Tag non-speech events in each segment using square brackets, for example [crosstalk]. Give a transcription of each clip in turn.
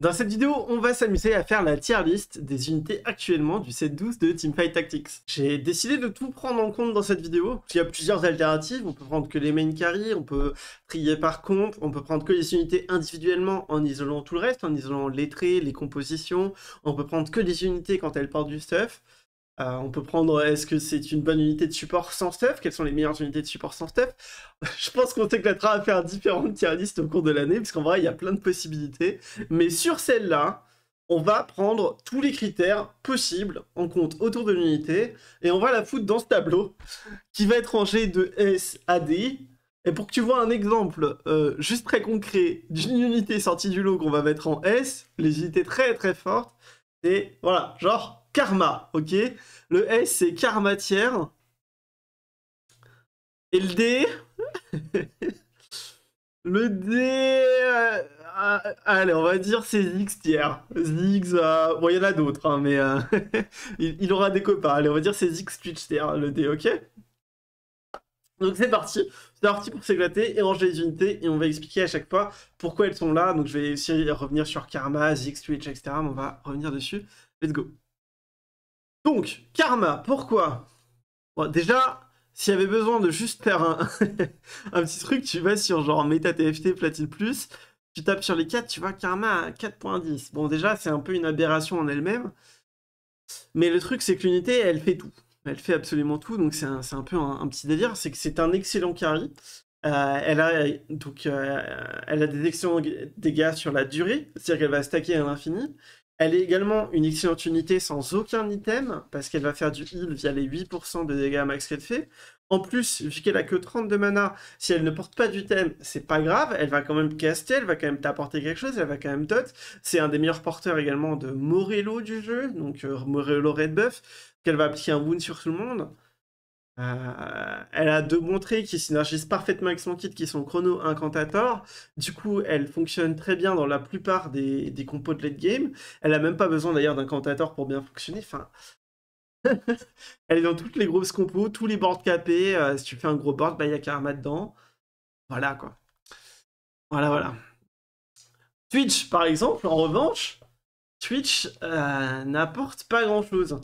Dans cette vidéo, on va s'amuser à faire la tier list des unités actuellement du set 12 de Teamfight Tactics. J'ai décidé de tout prendre en compte dans cette vidéo. Il y a plusieurs alternatives, on peut prendre que les main carry, on peut trier par compte, on peut prendre que les unités individuellement en isolant tout le reste, en isolant les traits, les compositions, on peut prendre que les unités quand elles portent du stuff. Euh, on peut prendre, euh, est-ce que c'est une bonne unité de support sans stuff Quelles sont les meilleures unités de support sans stuff [laughs] Je pense qu'on t'éclatera à faire différentes tier listes au cours de l'année, parce qu'en vrai, il y a plein de possibilités. Mais sur celle-là, on va prendre tous les critères possibles en compte autour de l'unité, et on va la foutre dans ce tableau, qui va être rangé de S à D. Et pour que tu vois un exemple euh, juste très concret d'une unité sortie du lot qu'on va mettre en S, les unités très très fortes, et voilà, genre karma, ok Le S, c'est Karma karmatière. Et le D... [laughs] le D... Euh, euh, allez, on va dire c'est X tier, Ziggs, euh, bon, il y en a d'autres, hein, mais [laughs] il, aura des copains. Allez, on va dire c'est X Twitch tiers, le D, ok Donc c'est parti. C'est parti pour s'éclater et ranger les unités. Et on va expliquer à chaque fois pourquoi elles sont là. Donc je vais aussi revenir sur Karma, X Twitch, etc. Mais on va revenir dessus. Let's go. Donc, karma, pourquoi bon, Déjà, s'il y avait besoin de juste faire un, [laughs] petit truc, tu vas sur genre TFT Platine Plus, tu tapes sur les 4, tu vois karma à 4.10. Bon, déjà, c'est un peu une aberration en elle-même. Mais le truc, c'est que l'unité, elle fait tout. Elle fait absolument tout, donc c'est un, peu un, petit délire. C'est que c'est un excellent carry. Euh, elle, a, donc, euh, elle a des excellents dégâts sur la durée, c'est-à-dire qu'elle va stacker à l'infini. Elle est également une excellente unité sans aucun item, parce qu'elle va faire du heal via les 8% de dégâts max qu'elle fait. En plus, vu qu'elle a que 30 de mana, si elle ne porte pas du thème, c'est pas grave, elle va quand même caster, elle va quand même t'apporter quelque chose, elle va quand même tot. C'est un des meilleurs porteurs également de Morello du jeu, donc euh, Morello Red Buff, qu'elle va appliquer un wound sur tout le monde. Euh, elle a deux traits qui synergisent parfaitement avec son kit, qui sont Chrono Incantator. Du coup, elle fonctionne très bien dans la plupart des, compos de late game. Elle a même pas besoin d'ailleurs d'Incantator pour bien fonctionner. Enfin, [laughs] elle est dans toutes les grosses compos, tous les boards capés. Euh, si tu fais un gros board, bah, il y a Karma dedans. Voilà quoi. Voilà, voilà. Twitch, par exemple, en revanche, Twitch euh, n'apporte pas grand chose.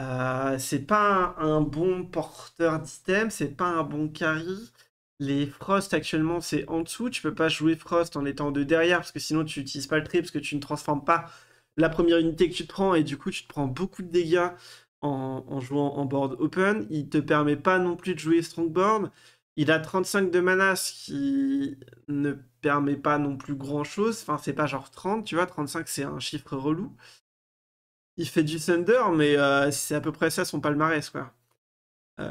Euh, c'est pas un, bon porteur d'item, c'est pas un bon carry. Les Frost actuellement c'est en dessous, tu peux pas jouer Frost en étant de derrière parce que sinon tu n'utilises pas le trip parce que tu ne transformes pas la première unité que tu te prends et du coup tu te prends beaucoup de dégâts en, jouant en board open. Il te permet pas non plus de jouer board, Il a 35 de mana ce qui ne permet pas non plus grand chose. Enfin c'est pas genre 30, tu vois, 35 c'est un chiffre relou il fait du Thunder, mais euh, c'est à peu près ça son palmarès, quoi. Euh,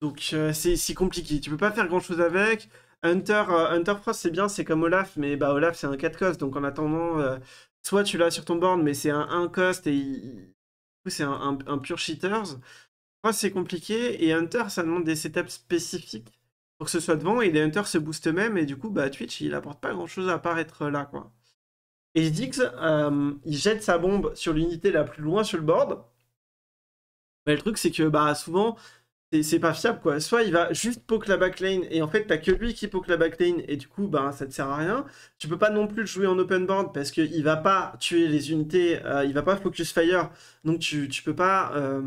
donc euh, c'est c'est compliqué. Tu peux pas faire grand chose avec. Hunter, Hunter Frost, c'est bien, c'est comme Olaf, mais bah Olaf, c'est un 4 cost. Donc en attendant, soit tu l'as sur ton board, mais c'est un 1 cost et c'est un, un, pur cheaters. Frost, c'est compliqué. Et Hunter, ça demande des setups spécifiques pour que ce soit devant. Et les Hunters se boostent même. Et du coup, bah Twitch, il apporte pas grand chose à part être là, quoi. Et Diggs, euh, il jette sa bombe sur l'unité la plus loin sur le board. Mais le truc, c'est que bah, souvent, c'est pas fiable quoi. Soit il va juste poke la backlane et en fait t'as que lui qui poke la backlane et du coup bah ça te sert à rien. Tu peux pas non plus le jouer en open board parce qu'il va pas tuer les unités, euh, il va pas focus fire donc tu, tu peux pas euh,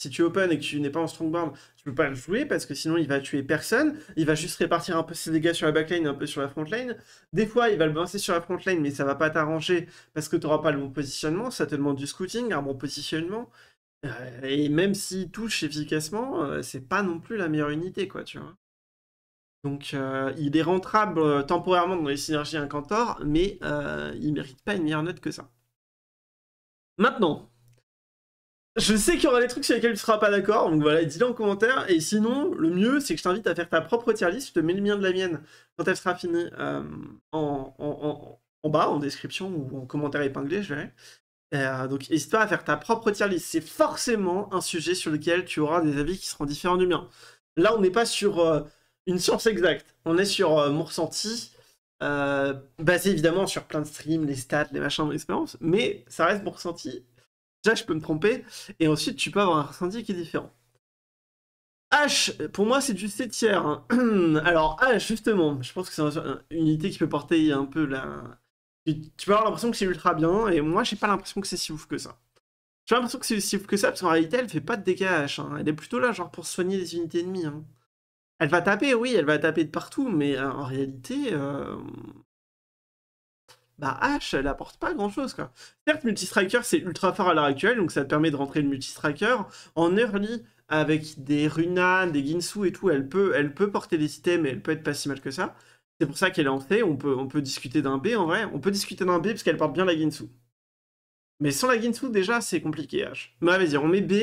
si tu open et que tu n'es pas en strong board, tu peux pas le jouer parce que sinon il va tuer personne. Il va juste répartir un peu ses dégâts sur la backline et un peu sur la frontline. Des fois, il va le balancer sur la frontline, mais ça va pas t'arranger parce que tu n'auras pas le bon positionnement. Ça te demande du scouting, un bon positionnement. Euh, et même s'il touche efficacement, euh, c'est pas non plus la meilleure unité, quoi, tu vois. Donc euh, il est rentrable temporairement dans les synergies incantor, mais il mérite pas une meilleure note que ça. Maintenant, je sais qu'il y aura des trucs sur lesquels tu seras pas d'accord, donc voilà, dis-le en commentaire. Et sinon, le mieux, c'est que je t'invite à faire ta propre tier list. Je te mets le mien de la mienne quand elle sera finie euh, en, bas, en description ou en commentaire épinglé, je verrai. Euh, donc n'hésite pas à faire ta propre tier list. C'est forcément un sujet sur lequel tu auras des avis qui seront différents du mien. Là, on n'est pas sur euh, une science exacte. On est sur mon ressenti, basé évidemment sur plein de streams, les stats, les machins, l'expérience, mais ça reste mon ressenti Déjà, je peux me tromper. Et ensuite, tu peux avoir un ressenti qui est différent. H, pour moi, c'est du C tiers. Hein. [clears throat] Alors, H, justement, je pense que c'est une unité qui peut porter un peu la. Tu peux avoir l'impression que c'est ultra bien, et moi, j'ai pas l'impression que c'est si ouf que ça. J'ai l'impression que c'est si ouf que ça, parce qu'en réalité, elle fait pas de dégâts H. Hein. Elle est plutôt là, genre, pour soigner les unités ennemies. Hein. Elle va taper, oui, elle va taper de partout, mais euh, en réalité, euh, bah H, elle apporte pas grand chose quoi. Certes, Multistriker c'est ultra fort à l'heure actuelle, donc ça te permet de rentrer le Multistriker. En early, avec des runas, des Ginsu et tout, elle peut, elle peut porter des items, mais elle peut être pas si mal que ça. C'est pour ça qu'elle est en C, on peut, on peut discuter d'un B en vrai. On peut discuter d'un B parce qu'elle porte bien la Ginsu. Mais sans la Ginsu, déjà, c'est compliqué H. Mais bah, vas-y, on met B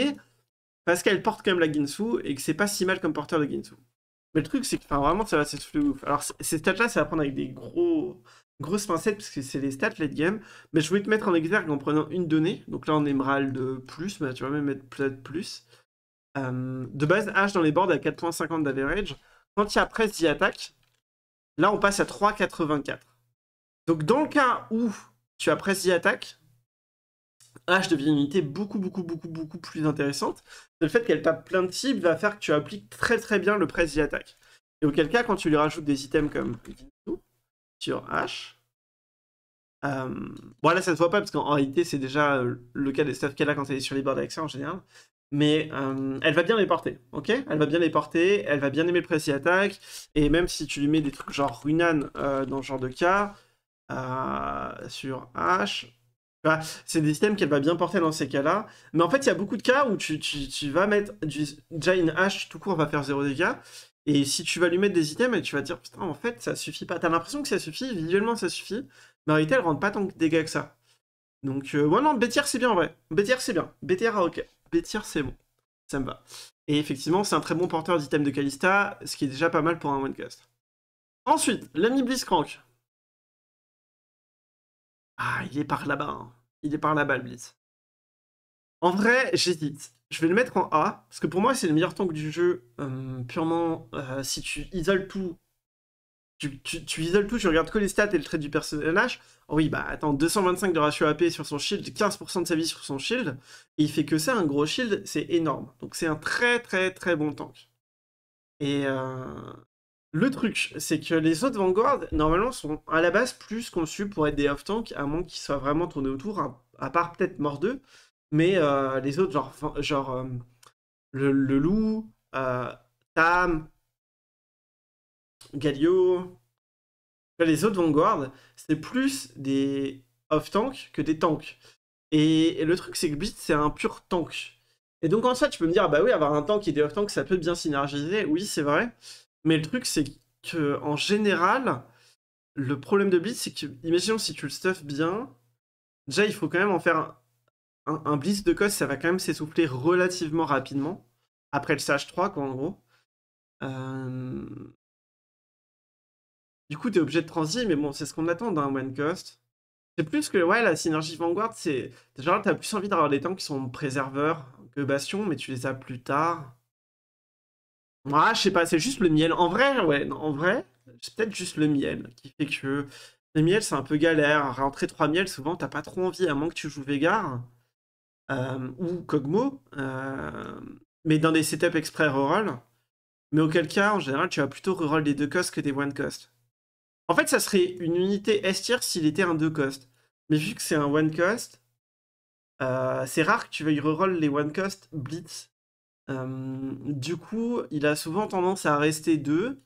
parce qu'elle porte quand même la Ginsu et que c'est pas si mal comme porteur de Ginsu. Mais le truc, c'est que enfin, vraiment, ça va s'essouffler ouf. Alors, ces stats-là, ça va prendre avec des gros, grosse pincette parce que c'est les stats late game. Mais je voulais te mettre en exergue en prenant une donnée. Donc là, on en de plus, mais tu vas même mettre peut-être plus. Euh, de base, H dans les boards à 4.50 d'average. Quand il y a press the attack, là on passe à 3.84. Donc dans le cas où tu as press the attack, H devient une unité beaucoup beaucoup beaucoup beaucoup plus intéressante. Le fait qu'elle tape plein de cibles va faire que tu appliques très très bien le press the attack. Et auquel cas, quand tu lui rajoutes des items comme sur H. Euh, bon, là, ça ne se voit pas parce qu'en réalité, c'est déjà euh, le cas des stuff qu'elle a quand elle est sur les bords d'accès en général. Mais euh, elle va bien les porter, ok Elle va bien les porter, elle va bien aimer le précis attaque. Et même si tu lui mets des trucs genre Runan dans ce genre de cas, sur H, c'est des systèmes qu'elle va bien porter dans ces cas-là. Mais en fait, il y a beaucoup de cas où tu, vas mettre déjà une H tout court va faire 0 dégâts. Et si tu vas lui mettre des items, et tu vas dire, putain, en fait, ça suffit pas. T'as l'impression que ça suffit, visuellement ça suffit, mais en réalité, elle rentre pas tant de dégâts que ça. Donc, euh, ouais, non, BTR c'est bien en vrai. BTR c'est bien. BTR, ok. BTR c'est bon. Ça me va. Et effectivement, c'est un très bon porteur d'items de Kalista, ce qui est déjà pas mal pour un one-cast. Ensuite, l'ami Blitzcrank. Ah, il est par là-bas. Hein. Il est par là-bas, le Blitz. En vrai, j'hésite je vais le mettre en A, parce que pour moi, c'est le meilleur tank du jeu, euh, purement euh, si tu isoles tout. Tu, isoles tout, tu regardes que les stats et le trait du personnage. Oh oui, bah attends, 225 de ratio AP sur son shield, 15% de sa vie sur son shield. Et il fait que ça, un gros shield, c'est énorme. Donc c'est un très très très bon tank. Et euh, le truc, c'est que les autres Vanguard, normalement, sont à la base plus conçus pour être des off tanks à moins qu'ils soient vraiment tournés autour, à, part peut-être Mort 2. Mais euh, les autres, genre, genre euh, le, Loup, euh, Tam, Galio, les autres Vanguard, c'est plus des off tanks que des tanks. Et, le truc, c'est que beat, c'est un pur tank. Et donc, en fait, tu peux me dire, bah oui, avoir un tank et des off-tanks, ça peut bien synergiser. Oui, c'est vrai. Mais le truc, c'est que en général, le problème de Blitz, c'est que, imaginons si tu le stuff bien, déjà, il faut quand même en faire un, un blitz de cost, ça va quand même s'essouffler relativement rapidement. Après le sage 3 quoi, en gros. Euh, du coup, t'es obligé de transi, mais bon, c'est ce qu'on attend d'un one cost. C'est plus que, ouais, la synergie Vanguard, c'est. Déjà, t'as plus envie d'avoir des tanks qui sont préserveurs que Bastion, mais tu les as plus tard. ah, je sais pas, c'est juste le miel. En vrai, ouais, en vrai, c'est peut-être juste le miel qui fait que. Le miel, c'est un peu galère. Rentrer 3 miels, souvent, t'as pas trop envie, à moins que tu joues Végard. Euh, ou Cogmo, euh, mais dans des setups exprès reroll mais auquel cas, en général, tu vas plutôt reroll des deux costs que des one cost. En fait, ça serait une unité S-tier s'il était un deux cost. Mais vu que c'est un one cost, euh, c'est rare que tu veuilles reroll les one cost blitz. du coup, il a souvent tendance à rester deux,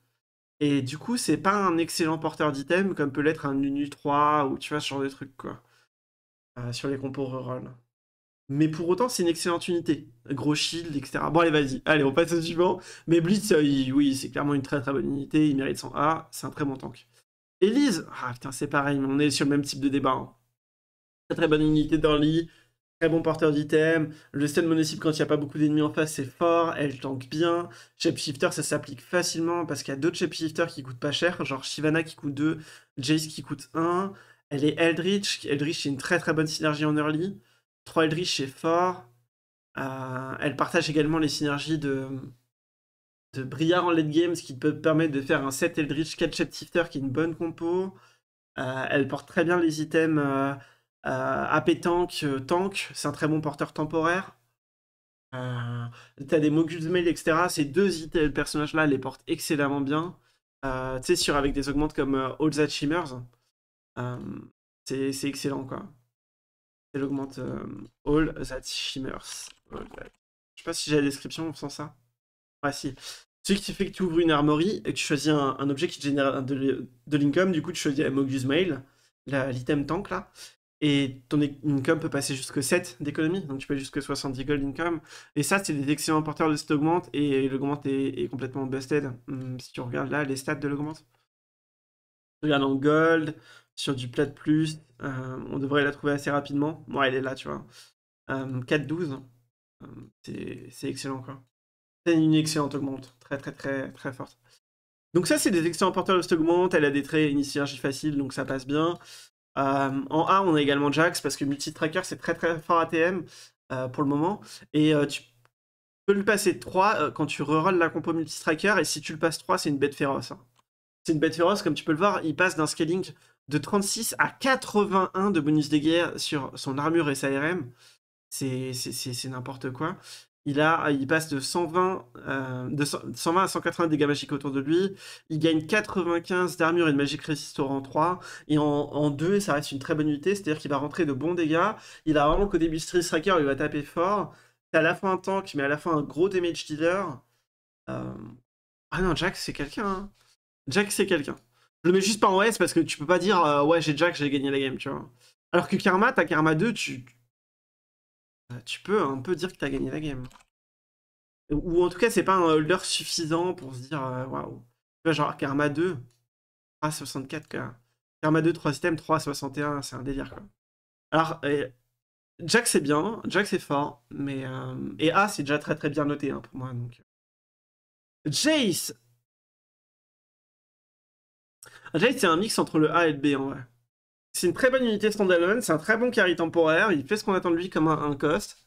Et du coup, c'est pas un excellent porteur d'item comme peut l'être un Nunu 3 ou tu vois ce genre de trucs quoi. sur les compos reroll. Mais pour autant, c'est une excellente unité. Gros shield, etc. Bon, allez, vas-y. Allez, on passe au suivant. Mais Blitz, euh, oui, c'est clairement une très très bonne unité. Il mérite son A. C'est un très bon tank. Elise, ah putain, c'est pareil. Mais on est sur le même type de débat. Hein. Très très bonne unité d'early. Très bon porteur d'item. Le stun quand il n'y a pas beaucoup d'ennemis en face, c'est fort. Elle tank bien. Shifter, ça s'applique facilement parce qu'il y a d'autres Shapeshifters qui coûtent pas cher. Genre Shivana qui coûte 2, Jace qui coûte 1. Elle est Eldritch. Eldritch, c'est une très très bonne synergie en early. Eldritch, est fort. Euh, elle partage également les synergies de, de en late game, ce qui peut permettre de faire un 7 Eldritch 4 Shapeshifter qui est une bonne compo. Euh, elle porte très bien les items euh, AP Tank, Tank, c'est un très bon porteur temporaire. T'as des Moguls Mail, etc. Ces deux items, personnages-là, les portent excellemment bien. tu sais, avec des augmentes comme All That Shimmers, c'est excellent quoi. C'est augmente euh, All That Shimmers. Je sais pas si j'ai la description sans ça. Ah si. Celui qui fait que tu ouvres une armorie et que tu choisis un, objet qui te génère de, l'income, du coup tu choisis Mogus Mail, l'item tank là, et ton income peut passer jusqu'à 7 d'économie, donc tu peux jusqu'à 70 gold income. Et ça, c'est des excellents porteurs de cette augmente, et l'augmente est, complètement busted. Hmm, si tu regardes là les stats de l'augmente regarde en gold, sur du plat plus, euh, on devrait la trouver assez rapidement. Moi, elle est là, tu vois. 4-12, euh, euh, c'est excellent, quoi. C'est une excellente augmente, très, très, très, très forte. Donc ça, c'est des excellents porteurs de cette augmente. Elle a des traits initiés faciles, donc ça passe bien. en A, on a également Jax, parce que multi-tracker, c'est très très fort ATM pour le moment. Et tu peux lui passer 3 quand tu rerolles la compo multi-tracker, et si tu le passes 3, c'est une bête féroce. Hein. C'est une bête féroce, comme tu peux le voir, il passe d'un scaling de 36 à 81 de bonus dégâts sur son armure et sa RM. C'est n'importe quoi. Il, a, il passe de 120, 120 euh, à 180 dégâts magiques autour de lui. Il gagne 95 d'armure et de magique resistor en 3. Et en, 2, ça reste une très bonne unité, c'est-à-dire qu'il va rentrer de bons dégâts. Il a vraiment qu'au début Street Striker, il va taper fort. C'est à la fois un tank, mais à la fois un gros damage dealer. Euh, ah non, Jack, c'est quelqu'un. Hein. Jack, c'est quelqu'un. Je le mets juste pas en S parce que tu peux pas dire euh, ouais, j'ai Jack, j'ai gagné la game, tu vois. Alors que Karma, t'as Karma 2, tu. Bah, tu peux un peu dire que t'as gagné la game. Ou en tout cas, c'est pas un holder suffisant pour se dire euh, waouh. Wow. Tu vois, genre Karma 2, 3,64 quoi. Karma 2, 3 items, 3,61, c'est un délire quoi. Alors, Jack c'est bien, Jack c'est fort, mais. Euh, et A c'est déjà très très bien noté hein, pour moi donc. Jace ah, Jade, c'est un mix entre le A et le B en vrai. C'est une très bonne unité standalone, c'est un très bon carry temporaire, il fait ce qu'on attend de lui comme un, cost.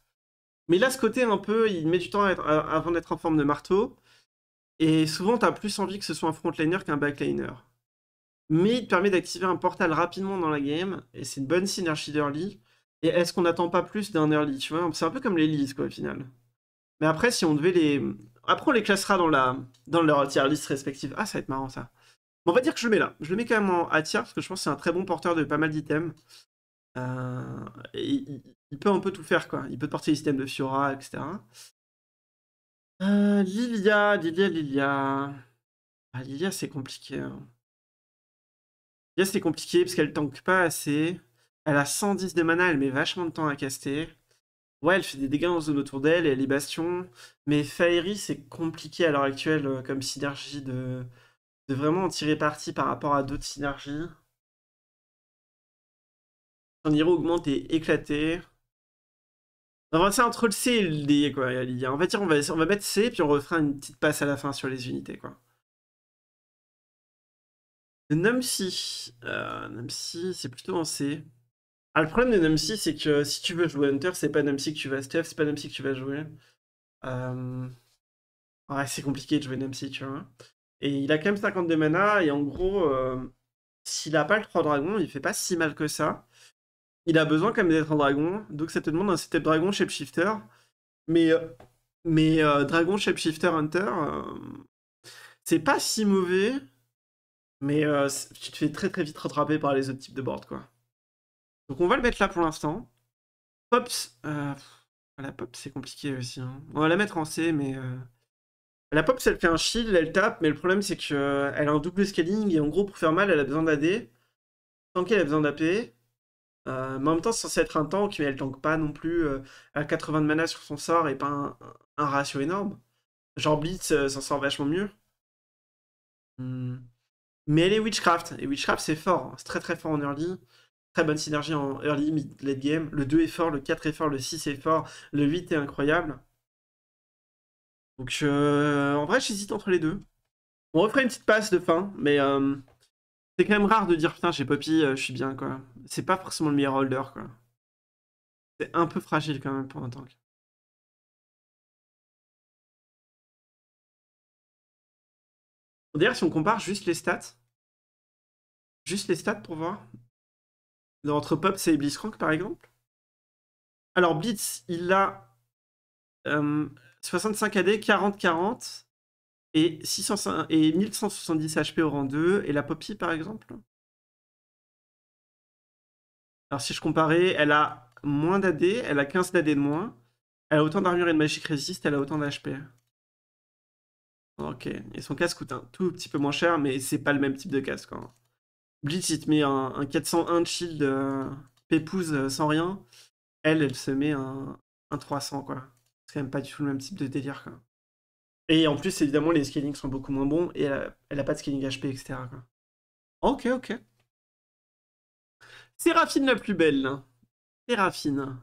Mais là, ce côté un peu, il met du temps avant d'être en forme de marteau. Et souvent, t'as plus envie que ce soit un frontliner qu'un backliner. Mais il te permet d'activer un portal rapidement dans la game, et c'est une bonne synergie d'early. Et est-ce qu'on n'attend pas plus d'un early, tu vois C'est un peu comme les leads, quoi, au final. Mais après, si on devait les... Après, on les classera dans, la... dans leur tier list respective. Ah, ça va être marrant, ça on va dire que je le mets là. Je le mets quand même en A parce que je pense que c'est un très bon porteur de pas mal d'items. Euh, il, peut un peu tout faire, quoi. Il peut porter les items de Fiora, etc. Euh, Lilia, Lilia, Lilia. Ah, Lilia, c'est compliqué. Hein. Lilia, c'est compliqué parce qu'elle tank pas assez. Elle a 110 de mana, elle met vachement de temps à caster. Ouais, elle fait des dégâts en zone autour d'elle et elle est bastion. Mais Faerie, c'est compliqué à l'heure actuelle euh, comme synergie de, de vraiment en tirer parti par rapport à d'autres synergies. Son ira augmente et éclaté. On va passer entre le C et le D, quoi, On va on va, on va mettre C, puis on refera une petite passe à la fin sur les unités, quoi. Le Numsi. Euh, c'est plutôt en C. Ah, le problème de Numsi, c'est que si tu veux jouer Hunter, c'est pas Numsi que tu vas stuff, c'est pas Numsi que tu vas jouer. Euh, ouais, c'est compliqué de jouer Numsi, tu vois. Et il a quand même 52 mana, et en gros, euh, s'il n'a pas le 3 dragons, il fait pas si mal que ça. Il a besoin quand même d'être un dragon, donc ça te demande un setup dragon shapeshifter. Mais, euh, mais euh, dragon shapeshifter hunter, c'est pas si mauvais, mais tu te fais très très vite rattraper par les autres types de board, quoi. Donc on va le mettre là pour l'instant. Pops, la pop c'est compliqué aussi. Hein. On va la mettre en C, mais la pop, elle fait un shield, elle tape, mais le problème, c'est qu'elle euh, a un double scaling, et en gros, pour faire mal, elle a besoin d'AD. tant qu'elle a besoin d'AP. Euh, mais en même temps, c'est censé être un tank, mais elle tank pas non plus. Euh, à 80 de mana sur son sort, et pas un, ratio énorme. Genre Blitz s'en sort vachement mieux. Hmm. Mais elle est Witchcraft, et Witchcraft, c'est fort. Hein. C'est très très fort en early. Très bonne synergie en early, mid, late game. Le 2 est fort, le 4 est fort, le 6 est fort, le 8 est incroyable. Donc euh, en vrai, j'hésite entre les deux. On referait une petite passe de fin, mais euh, c'est quand même rare de dire putain, j'ai Poppy, euh, je suis bien quoi. C'est pas forcément le meilleur holder quoi. C'est un peu fragile quand même pour un tank. D'ailleurs, si on compare juste les stats, juste les stats pour voir, entre Pop, et Blitzcrank par exemple. Alors Blitz, il a euh, 65 AD, 40-40 et, et 1170 HP au rang 2. Et la Poppy, par exemple Alors, si je comparais, elle a moins d'AD, elle a 15 d'AD de moins. Elle a autant d'armure et de magic résiste, elle a autant d'HP. Ok, et son casque coûte un tout petit peu moins cher, mais c'est pas le même type de casque. Blitzit hein. Blitz, il met un, 401 de shield euh, pépouze euh, sans rien. Elle, elle se met un, un 300, quoi. C'est même pas du tout le même type de délire. Quoi. Et en plus, évidemment, les scalings sont beaucoup moins bons et elle a, pas de scaling HP, etc. Ok, ok. Séraphine la plus belle. Séraphine.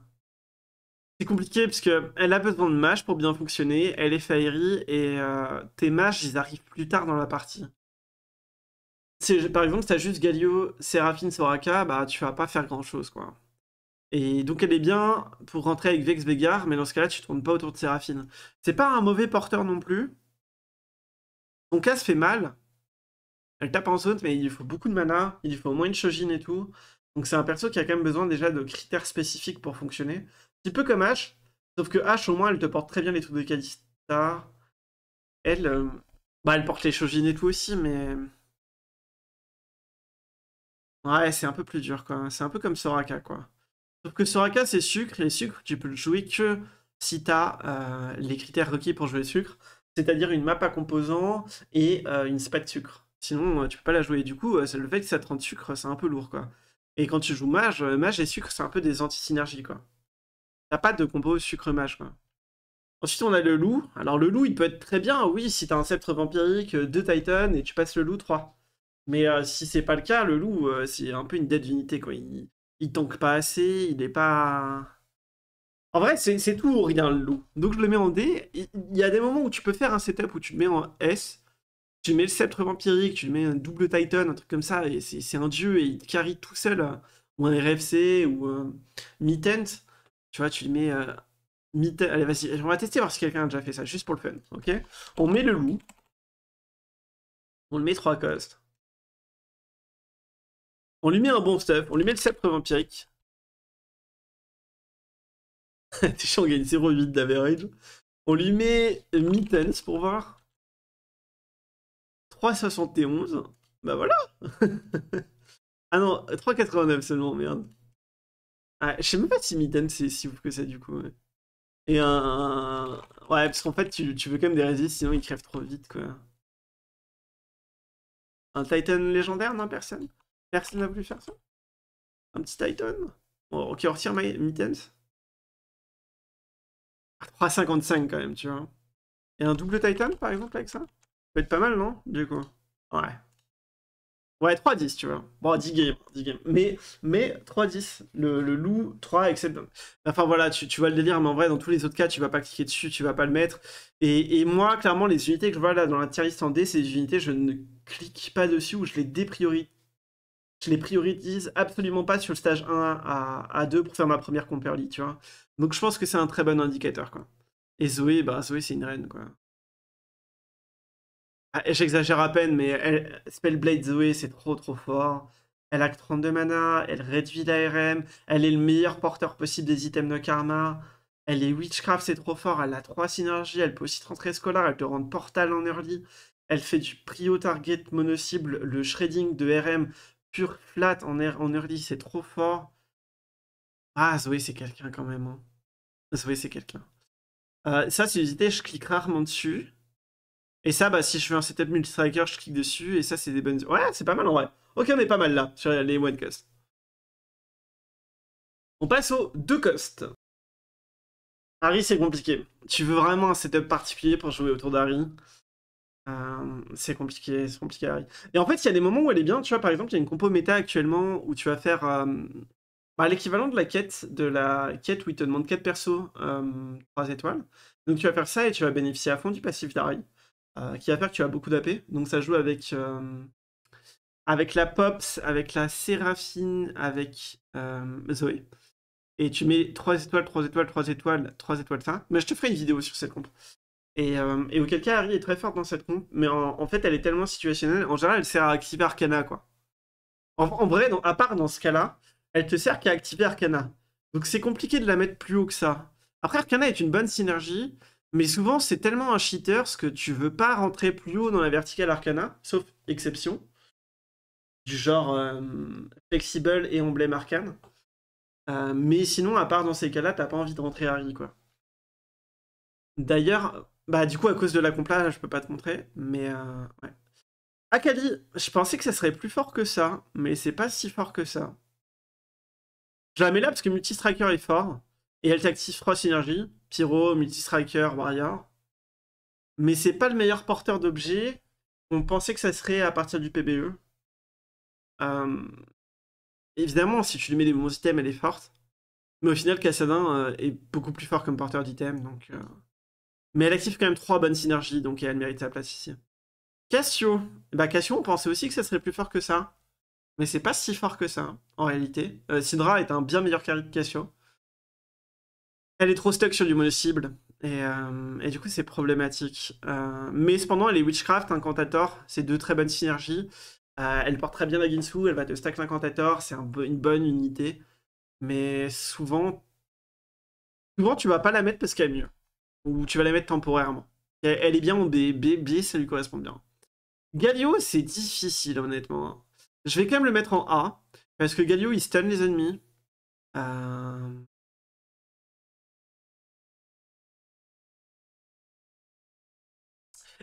C'est compliqué parce que elle a besoin de mage pour bien fonctionner, elle est fairy et euh, tes mages ils arrivent plus tard dans la partie. par exemple, si as juste Galio, Séraphine, Soraka, bah tu vas pas faire grand chose quoi. Et donc elle est bien pour rentrer avec Vex mais dans ce cas-là, tu tournes pas autour de Séraphine. C'est pas un mauvais porteur non plus. Son casse fait mal. Elle tape en saute, mais il lui faut beaucoup de mana, il lui faut au moins une Shojin et tout. Donc c'est un perso qui a quand même besoin déjà de critères spécifiques pour fonctionner. Un petit peu comme H, sauf que H au moins elle te porte très bien les trucs de Kalista. Elle, euh, bah elle porte les Shojin et tout aussi, mais... Ouais, c'est un peu plus dur quoi. C'est un peu comme Soraka quoi. Sauf que Soraka, c'est sucre, et sucre, tu peux le jouer que si tu euh, les critères requis pour jouer sucre, c'est-à-dire une map à composants et euh, une spat sucre. Sinon, euh, tu peux pas la jouer. Du coup, le fait que ça te rende sucre, c'est un peu lourd, quoi. Et quand tu joues mage, mage et sucre, c'est un peu des anti-synergies, quoi. T'as pas de combo sucre-mage, quoi. Ensuite, on a le loup. Alors, le loup, il peut être très bien, oui, si t'as un sceptre vampirique, deux titans, et tu passes le loup trois. Mais si c'est pas le cas, le loup, c'est un peu une dette d'unité, quoi il tank pas assez, il est pas. En vrai, c'est tout ou rien le loup. Donc je le mets en D. Il y a des moments où tu peux faire un setup où tu le mets en S, tu mets le sceptre vampirique, tu mets un double Titan, un truc comme ça, et c'est un dieu et il carry tout seul. Ou un RFC, ou un Mitent. Tu vois, tu le mets. Euh, Allez, vas-y, on va tester voir si quelqu'un a déjà fait ça, juste pour le fun. Ok On met le loup. On le met trois costes on lui met un bon stuff, on lui met le sceptre vampirique. [laughs] chiant, on gagne 0,8 d'average. On lui met Mittens pour voir. 3,71. Bah voilà [laughs] Ah non, 3,89 seulement, merde. Ah, je sais même pas si Mittens c'est si ouf que ça du coup. Et un. Ouais, parce qu'en fait, tu, veux quand même des résist sinon il crève trop vite quoi. Un Titan légendaire, non, personne Personne n'a voulu faire ça Un petit Titan Ok, on retire my 3,55 ah, quand même, tu vois. Et un double Titan, par exemple, avec ça, ça peut être pas mal, non Du coup. Ouais. Ouais, 3,10, tu vois. Bon, 10 games, 10 games. Mais, mais 3 le, loup, 3, etc. Enfin voilà, tu, vas le délire, mais en vrai, dans tous les autres cas, tu vas pas cliquer dessus, tu vas pas le mettre. Et, moi, clairement, les unités que je vois là dans la tier list en D, c'est des unités, je ne clique pas dessus ou je les dépriorise je les priorise absolument pas sur le stage 1 à, 2 pour faire ma première Comperly, tu vois. Donc je pense que c'est un très bon indicateur, quoi. Et Zoé, bah Zoé, c'est une reine, quoi. Ah, j'exagère à peine, mais Spellblade Zoé, c'est trop trop fort. Elle a 32 mana, elle réduit RM, elle est le meilleur porteur possible des items de karma. Elle est Witchcraft, c'est trop fort, elle a 3 synergies, elle peut aussi te rentrer scolaire, elle te rend portal en early. Elle fait du prio target mono-cible, le shredding de RM, pur flat en, air, en early, c'est trop fort. Ah, Zoé, c'est quelqu'un quand même. Hein. Zoé, c'est quelqu'un. Euh, ça, c'est une idée, je clique rarement dessus. Et ça, bah, si je veux un setup multi-striker, je clique dessus. Et ça, c'est des bonnes. Ouais, c'est pas mal en vrai. Ok, on est pas mal là sur les one cost. On passe aux deux cost. Harry, c'est compliqué. Tu veux vraiment un setup particulier pour jouer autour d'Harry. Euh, c'est compliqué, c'est compliqué, Harry. Et en fait, il y a des moments où elle est bien. Tu vois, par exemple, il y a une compo méta actuellement où tu vas faire euh, bah, l'équivalent de la quête, de la quête où il te demande 4 persos, euh, 3 étoiles. Donc tu vas faire ça et tu vas bénéficier à fond du passif d'Harry, euh, qui va faire que tu as beaucoup d'AP. Donc ça joue avec, avec la Pops, avec la Séraphine, avec Zoé. Et tu mets 3 étoiles, 3 étoiles, 3 étoiles, 3 étoiles, ça. Mais je te ferai une vidéo sur cette compo. Euh, et, auquel cas, Harry est très forte dans cette comp, mais en, fait, elle est tellement situationnelle. En général, elle sert à activer Arcana, quoi. En, vrai, à part dans ce cas-là, elle te sert qu'à activer Arcana. Donc c'est compliqué de la mettre plus haut que ça. Après, Arcana est une bonne synergie, mais souvent, c'est tellement un cheater que tu veux pas rentrer plus haut dans la verticale Arcana, sauf exception. Du genre euh, flexible et emblème arcane. Euh, mais sinon, à part dans ces cas-là, t'as pas envie de rentrer Harry, quoi. D'ailleurs, bah, du coup, à cause de la compla, je peux pas te montrer. Mais euh, ouais. Akali, je pensais que ça serait plus fort que ça, mais c'est pas si fort que ça. Je la mets là parce que Multistriker est fort. Et elle t'active 3 synergies, Pyro, Multistriker, Warrior. Mais c'est pas le meilleur porteur d'objets. On pensait que ça serait à partir du PBE. Euh, évidemment, si tu lui mets des bons items, elle est forte. Mais au final, Cassadin euh, est beaucoup plus fort comme porteur d'items, donc... Mais elle active quand même trois bonnes synergies, donc elle mérite sa place ici. Cassio. Bah Cassio, on pensait aussi que ça serait plus fort que ça. Mais c'est pas si fort que ça, en réalité. Euh, Sidra est un bien meilleur carry que Cassio. Elle est trop stuck sur du mono-cible. Euh, et, du coup, c'est problématique. Euh, mais cependant, elle est Witchcraft, Incantator. C'est deux très bonnes synergies. elle porte très bien la Ginsu, elle va te stack l'Incantator. C'est une bonne unité. Mais souvent, souvent, tu vas pas la mettre parce qu'elle est mieux. Ou tu vas la mettre temporairement. Elle, est bien en B, B, B, ça lui correspond bien. Galio, c'est difficile, honnêtement. Hein. Je vais quand même le mettre en A, parce que Galio, il stun les ennemis. Euh,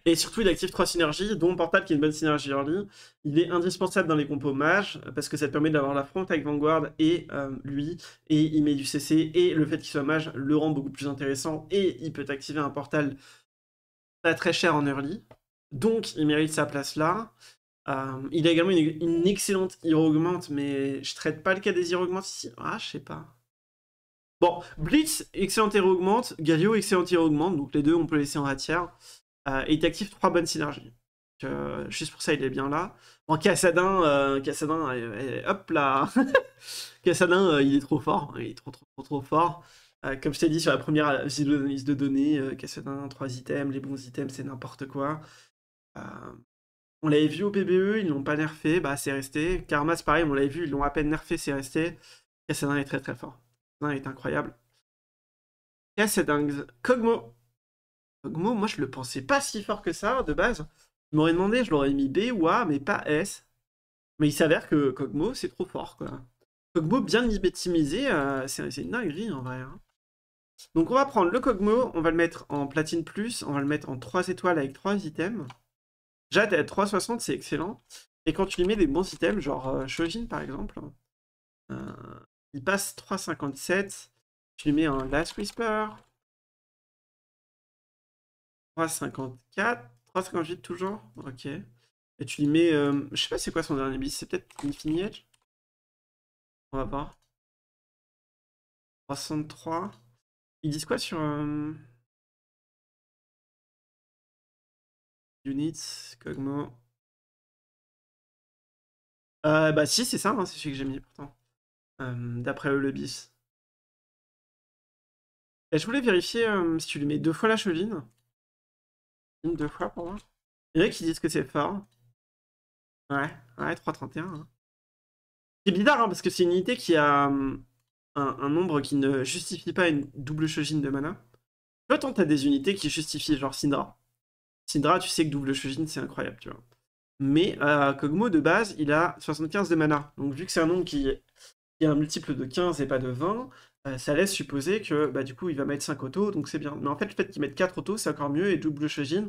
Et surtout, il active trois synergies, dont Portal qui est une bonne synergie early. Il est indispensable dans les compos mages, parce que ça te permet d'avoir la front avec Vanguard et euh, lui, et il met du CC, et le fait qu'il soit mage le rend beaucoup plus intéressant, et il peut activer un Portal pas très cher en early. Donc, il mérite sa place là. Euh, il a également une, excellente hero augmente, mais je traite pas le cas des hero augmentes ici. Ah, je sais pas. Bon, Blitz, excellent hero augmente. Galio, excellent hero augmente. Donc les deux, on peut laisser en hâtière. Euh, et il t'active trois bonnes synergies. Euh, juste pour ça, il est bien là. En Cassadin, Cassadin euh, hop là Cassadin, [laughs] il est trop fort. Il est trop, trop, trop, trop fort. comme je t'ai dit sur la première liste de données, Cassadin, 3 items, les bons items, c'est n'importe quoi. On l'avait vu au PBE, ils l'ont pas nerfé, bah c'est resté. Karma, pareil, on l'avait vu, ils l'ont à peine nerfé, c'est resté. Cassadin est très très fort. Cassadin est incroyable. Cassadin, Cogmo moi je le pensais pas si fort que ça de base. Je m'aurais demandé, je l'aurais mis B ou A, mais pas S. Mais il s'avère que cogmo, c'est trop fort, quoi. Cogmo bien libétimisé, euh, c'est une dinguerie en vrai. Hein. Donc on va prendre le cogmo, on va le mettre en platine plus, on va le mettre en 3 étoiles avec 3 items. Jade à 360, c'est excellent. Et quand tu lui mets des bons items, genre euh, par exemple, euh, il passe 357. Tu lui mets un Last Whisper, 3,54. 3,58 toujours Ok. Et tu lui mets... Euh, je sais pas c'est quoi son dernier bis. C'est peut-être Infinity On va voir. 63. Ils disent quoi sur... Euh, Units, Cogmo. Euh, bah si, c'est ça, hein, c'est celui que j'ai mis pourtant. D'après le bis. Et je voulais vérifier si tu lui mets deux fois la cheville. Une, deux fois, pour moi. Il y en a qui disent que c'est fort. Ouais, ouais, 3,31. Hein. C'est bizarre, hein, parce que c'est une unité qui a hum, un, nombre qui ne justifie pas une double Shojin de mana. tu t'as des unités qui justifient, genre Syndra. Syndra, tu sais que double Shojin, c'est incroyable, tu vois. Mais euh, de base, il a 75 de mana. Donc vu que c'est un nombre qui est il y a un multiple de 15 et pas de 20, euh, ça laisse supposer que bah, du coup il va mettre 5 autos, donc c'est bien. Mais en fait, le fait qu'il mette 4 autos, c'est encore mieux, et double Shojin,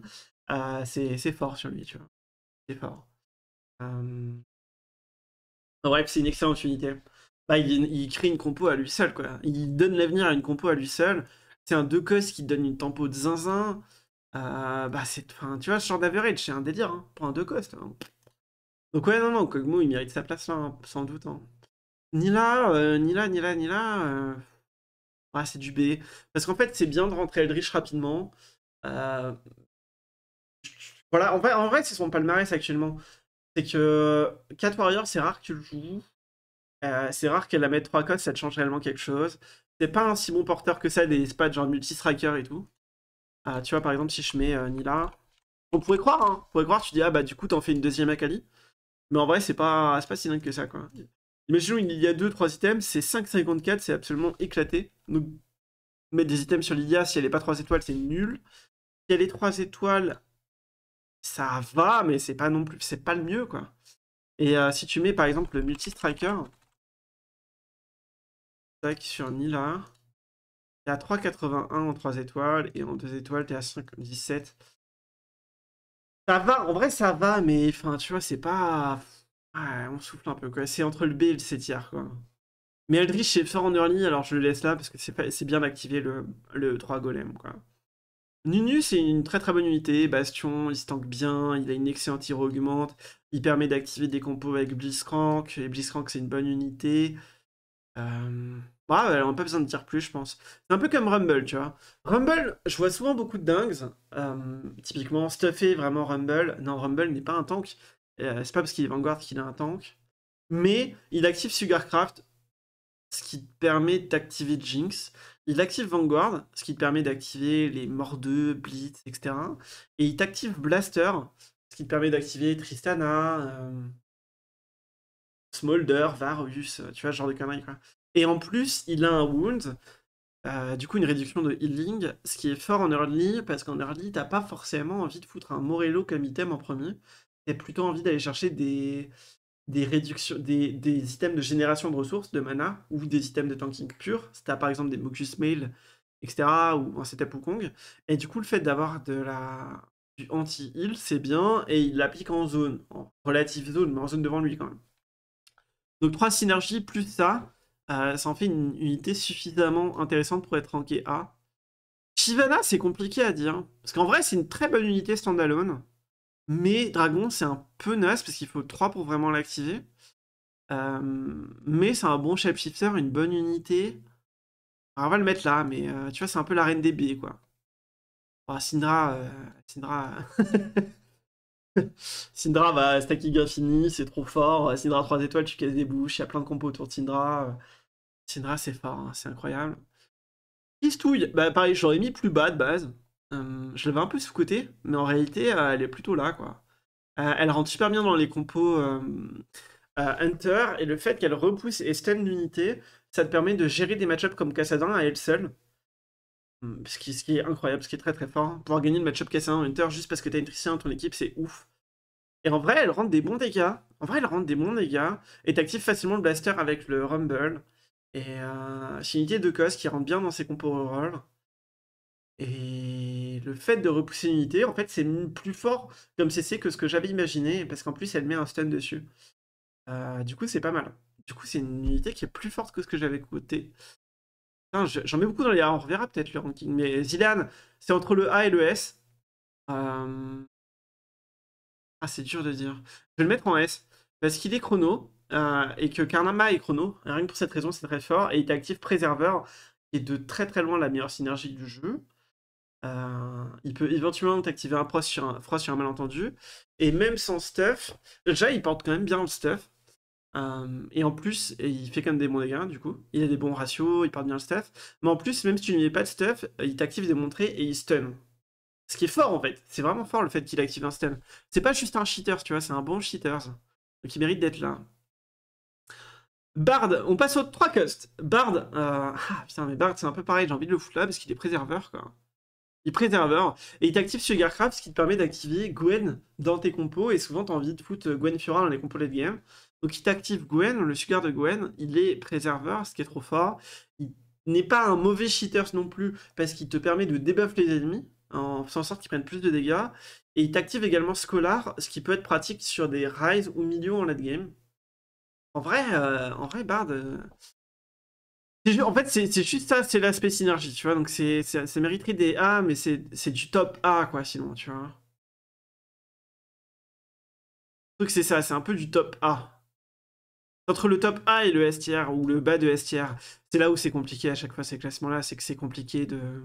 euh, c'est fort sur lui, tu vois. C'est fort. Euh, bref, c'est une excellente unité. Bah, il, crée une compo à lui seul, quoi. Il donne l'avenir à une compo à lui seul. C'est un deux cost qui donne une tempo de zinzin. bah, c'est, tu vois, ce genre d'average, c'est un délire, hein, pour un deux cost, Donc ouais, non, non, Kogmo, il mérite sa place là, hein, sans doute. Hein. Ni là, Nila, euh, ni là, ni là, ni là. Ah, c'est du B. Parce qu'en fait, c'est bien de rentrer Eldritch rapidement. Euh, voilà, en vrai, en vrai c'est son palmarès actuellement. C'est que 4 Warriors, c'est rare que tu le joues. c'est rare qu'elle la mette 3 codes, ça te change réellement quelque chose. C'est pas un si bon porteur que ça, des spades genre multi-striker et tout. tu vois, par exemple, si je mets Nila. On pourrait croire, hein. On pourrait croire, tu dis, ah bah du coup, t'en fais une deuxième Akali. Mais en vrai, c'est pas, c'est pas si dingue que ça, quoi. Imaginons il y a 2-3 items, c'est 5,54, c'est absolument éclaté. Donc mettre des items sur Lydia, si elle n'est pas 3 étoiles, c'est nul. Si elle est 3 étoiles, ça va, mais c'est pas non plus, c'est pas le mieux quoi. Et euh, si tu mets par exemple le multi-striker, tac sur Nila, t'es à 3,81 en 3 étoiles, et en 2 étoiles, t'es à 5,17. Ça va, en vrai ça va, mais enfin tu vois, c'est pas. Ouais, on souffle un peu, quoi. C'est entre le B et le C quoi. Mais Eldritch est fort en early, alors je le laisse là parce que c'est bien d'activer le, le 3 golem, quoi. Nunu, c'est une très très bonne unité. Bastion, il se tank bien, il a une excellente hero augmente. Il permet d'activer des compos avec Blitzcrank. Et Blitzcrank, c'est une bonne unité. Euh... Bah, on n'a pas besoin de dire plus, je pense. C'est un peu comme Rumble, tu vois. Rumble, je vois souvent beaucoup de dingues. Euh, typiquement, stuffé, vraiment Rumble. Non, Rumble n'est pas un tank. Euh, c'est pas parce qu'il est Vanguard qu'il a un tank. Mais il active Sugarcraft, ce qui te permet d'activer Jinx. Il active Vanguard, ce qui te permet d'activer les Mordeux, Blitz, etc. Et il t'active Blaster, ce qui te permet d'activer Tristana, euh, Smolder, Varus, euh, tu vois, ce genre de conneries. Quoi. Et en plus, il a un Wound, du coup une réduction de healing, ce qui est fort en early, parce qu'en early, t'as pas forcément envie de foutre un Morello comme item en premier j'ai plutôt envie d'aller chercher des, des réductions, des, des, items de génération de ressources, de mana, ou des items de tanking pur. Si t'as par exemple des Mocus Mail, etc., ou un setup Wukong. Et du coup, le fait d'avoir de la du anti-heal, c'est bien, et il l'applique en zone, en relative zone, mais en zone devant lui quand même. Donc trois synergies plus ça, euh, ça en fait une unité suffisamment intéressante pour être ranké A. Shivana, c'est compliqué à dire, hein, parce qu'en vrai, c'est une très bonne unité standalone. Mais dragon, c'est un peu naze parce qu'il faut 3 pour vraiment l'activer. Euh, mais c'est un bon shapeshifter, une bonne unité. on va le mettre là, mais euh, tu vois, c'est un peu la reine des B quoi. Bon, oh, Syndra, euh, Syndra... [laughs] Syndra, bah, stacking infini, c'est trop fort. Syndra 3 étoiles, tu casses des bouches, il y a plein de compos autour de Syndra. Syndra, c'est fort, hein, c'est incroyable. Kistouille, bah pareil, j'aurais mis plus bas de base. Hum, je l'avais un peu sous-côté, mais en réalité, euh, elle est plutôt là, quoi. Euh, elle rentre super bien dans les compos hum, euh, Hunter, et le fait qu'elle repousse et stun l'unité, ça te permet de gérer des matchups comme Cassadin à elle seule. Hum, ce qui, est incroyable, ce qui est très très fort. Pouvoir gagner le matchup Cassadin-Hunter juste parce que t'as une Tricia dans ton équipe, c'est ouf. Et en vrai, elle rentre des bons dégâts. En vrai, elle rentre des bons dégâts. Et t'actives facilement le blaster avec le Rumble. Et c'est une idée de cos qui rentre bien dans ses compos roll. Et le fait de repousser une unité, en fait, c'est plus fort comme CC que ce que j'avais imaginé, parce qu'en plus, elle met un stun dessus. Euh, du coup, c'est pas mal. Du coup, c'est une unité qui est plus forte que ce que j'avais coté. J'en mets beaucoup dans les A, on reverra peut-être le ranking. Mais Zidane, c'est entre le A et le S. Euh, ah, c'est dur de dire. Je vais le mettre en S, parce qu'il est chrono, euh, et que Karnama est chrono. rien que pour cette raison, c'est très fort. Et il active Préserveur, qui est de très très loin la meilleure synergie du jeu. Euh, il peut éventuellement t'activer un froid sur un, malentendu. Et même sans stuff, déjà il porte quand même bien le stuff. Euh, et en plus, il fait quand même des bons dégâts du coup. Il a des bons ratios, il porte bien le stuff. Mais en plus, même si tu lui mets pas de stuff, euh, il t'active des montrées et il stun. Ce qui est fort en fait, c'est vraiment fort le fait qu'il active un stun. C'est pas juste un cheater, tu vois, c'est un bon cheater. Donc il mérite d'être là. Bard, on passe aux trois cost Bard, [laughs] ah putain, mais Bard c'est un peu pareil, j'ai envie de le foutre là parce qu'il est préserveur quoi. Il préserveur, Et il t'active Sugarcraft, ce qui te permet d'activer Gwen dans tes compos. Et souvent, tu envie de foutre euh, Gwen Fura dans les compos late game. Donc il t'active Gwen, le Sugar de Gwen. Il est préserveur, ce qui est trop fort. Il n'est pas un mauvais cheater non plus, parce qu'il te permet de debuff les ennemis, en faisant en sorte qu'ils prennent plus de dégâts. Et il t'active également Scholar, ce qui peut être pratique sur des Rise ou milieu en late game. En vrai, euh, en vrai Bard, euh, en fait, c'est juste ça, c'est l'aspect synergie, tu vois. Donc, c'est ça mériterait des A, mais c'est du top A, quoi, sinon, tu vois. Le truc, c'est ça, c'est un peu du top A. Entre le top A et le STR, ou le bas de STR, c'est là où c'est compliqué à chaque fois, ces classements-là, c'est que c'est compliqué de...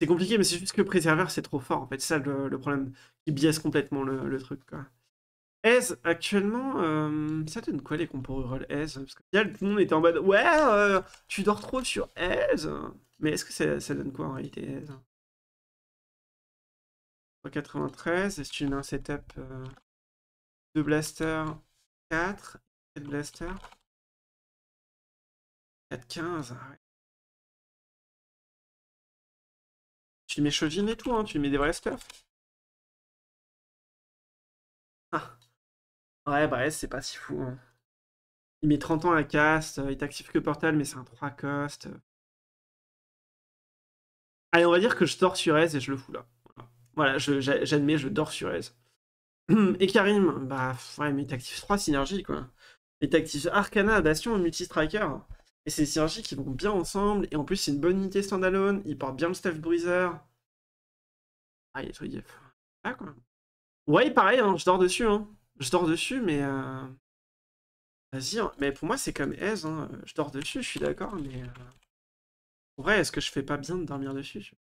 C'est compliqué, mais c'est juste que le préserveur, c'est trop fort, en fait. C'est ça, le, problème qui biaise complètement le truc, quoi. Aise actuellement, euh, ça donne quoi les compos rurales Parce que tout le monde était en mode Ouais, euh, tu dors trop sur S Mais est-ce que ça, donne quoi en réalité 93, est-ce que tu une un setup euh, de blaster 4, blaster 4, 15, ah Tu mets Chauvin et tout, hein, tu mets des vrais Ouais, bref, bah c'est pas si fou. Hein. Il met 30 ans à cast, euh, il est que Portal, mais c'est un 3 cost. Euh. Allez, on va dire que je dors sur Aze et je le fous là. Voilà, j'admets, je dors sur Aze. [clears throat] et Karim, bah ouais, mais il t'active 3 synergies quoi. Il t'active Arcana, Bastion et Multistriker. Et c'est des synergies qui vont bien ensemble, et en plus c'est une bonne unité standalone, il porte bien le staff bruiser. Ah, il est Ah quoi. Ouais, pareil, hein, je dors dessus. Hein. Je dors dessus, mais. Euh... Vas-y, hein. mais pour moi, c'est comme aise. Hein. Je dors dessus, je suis d'accord, mais. Euh, en vrai, est-ce que je fais pas bien de dormir dessus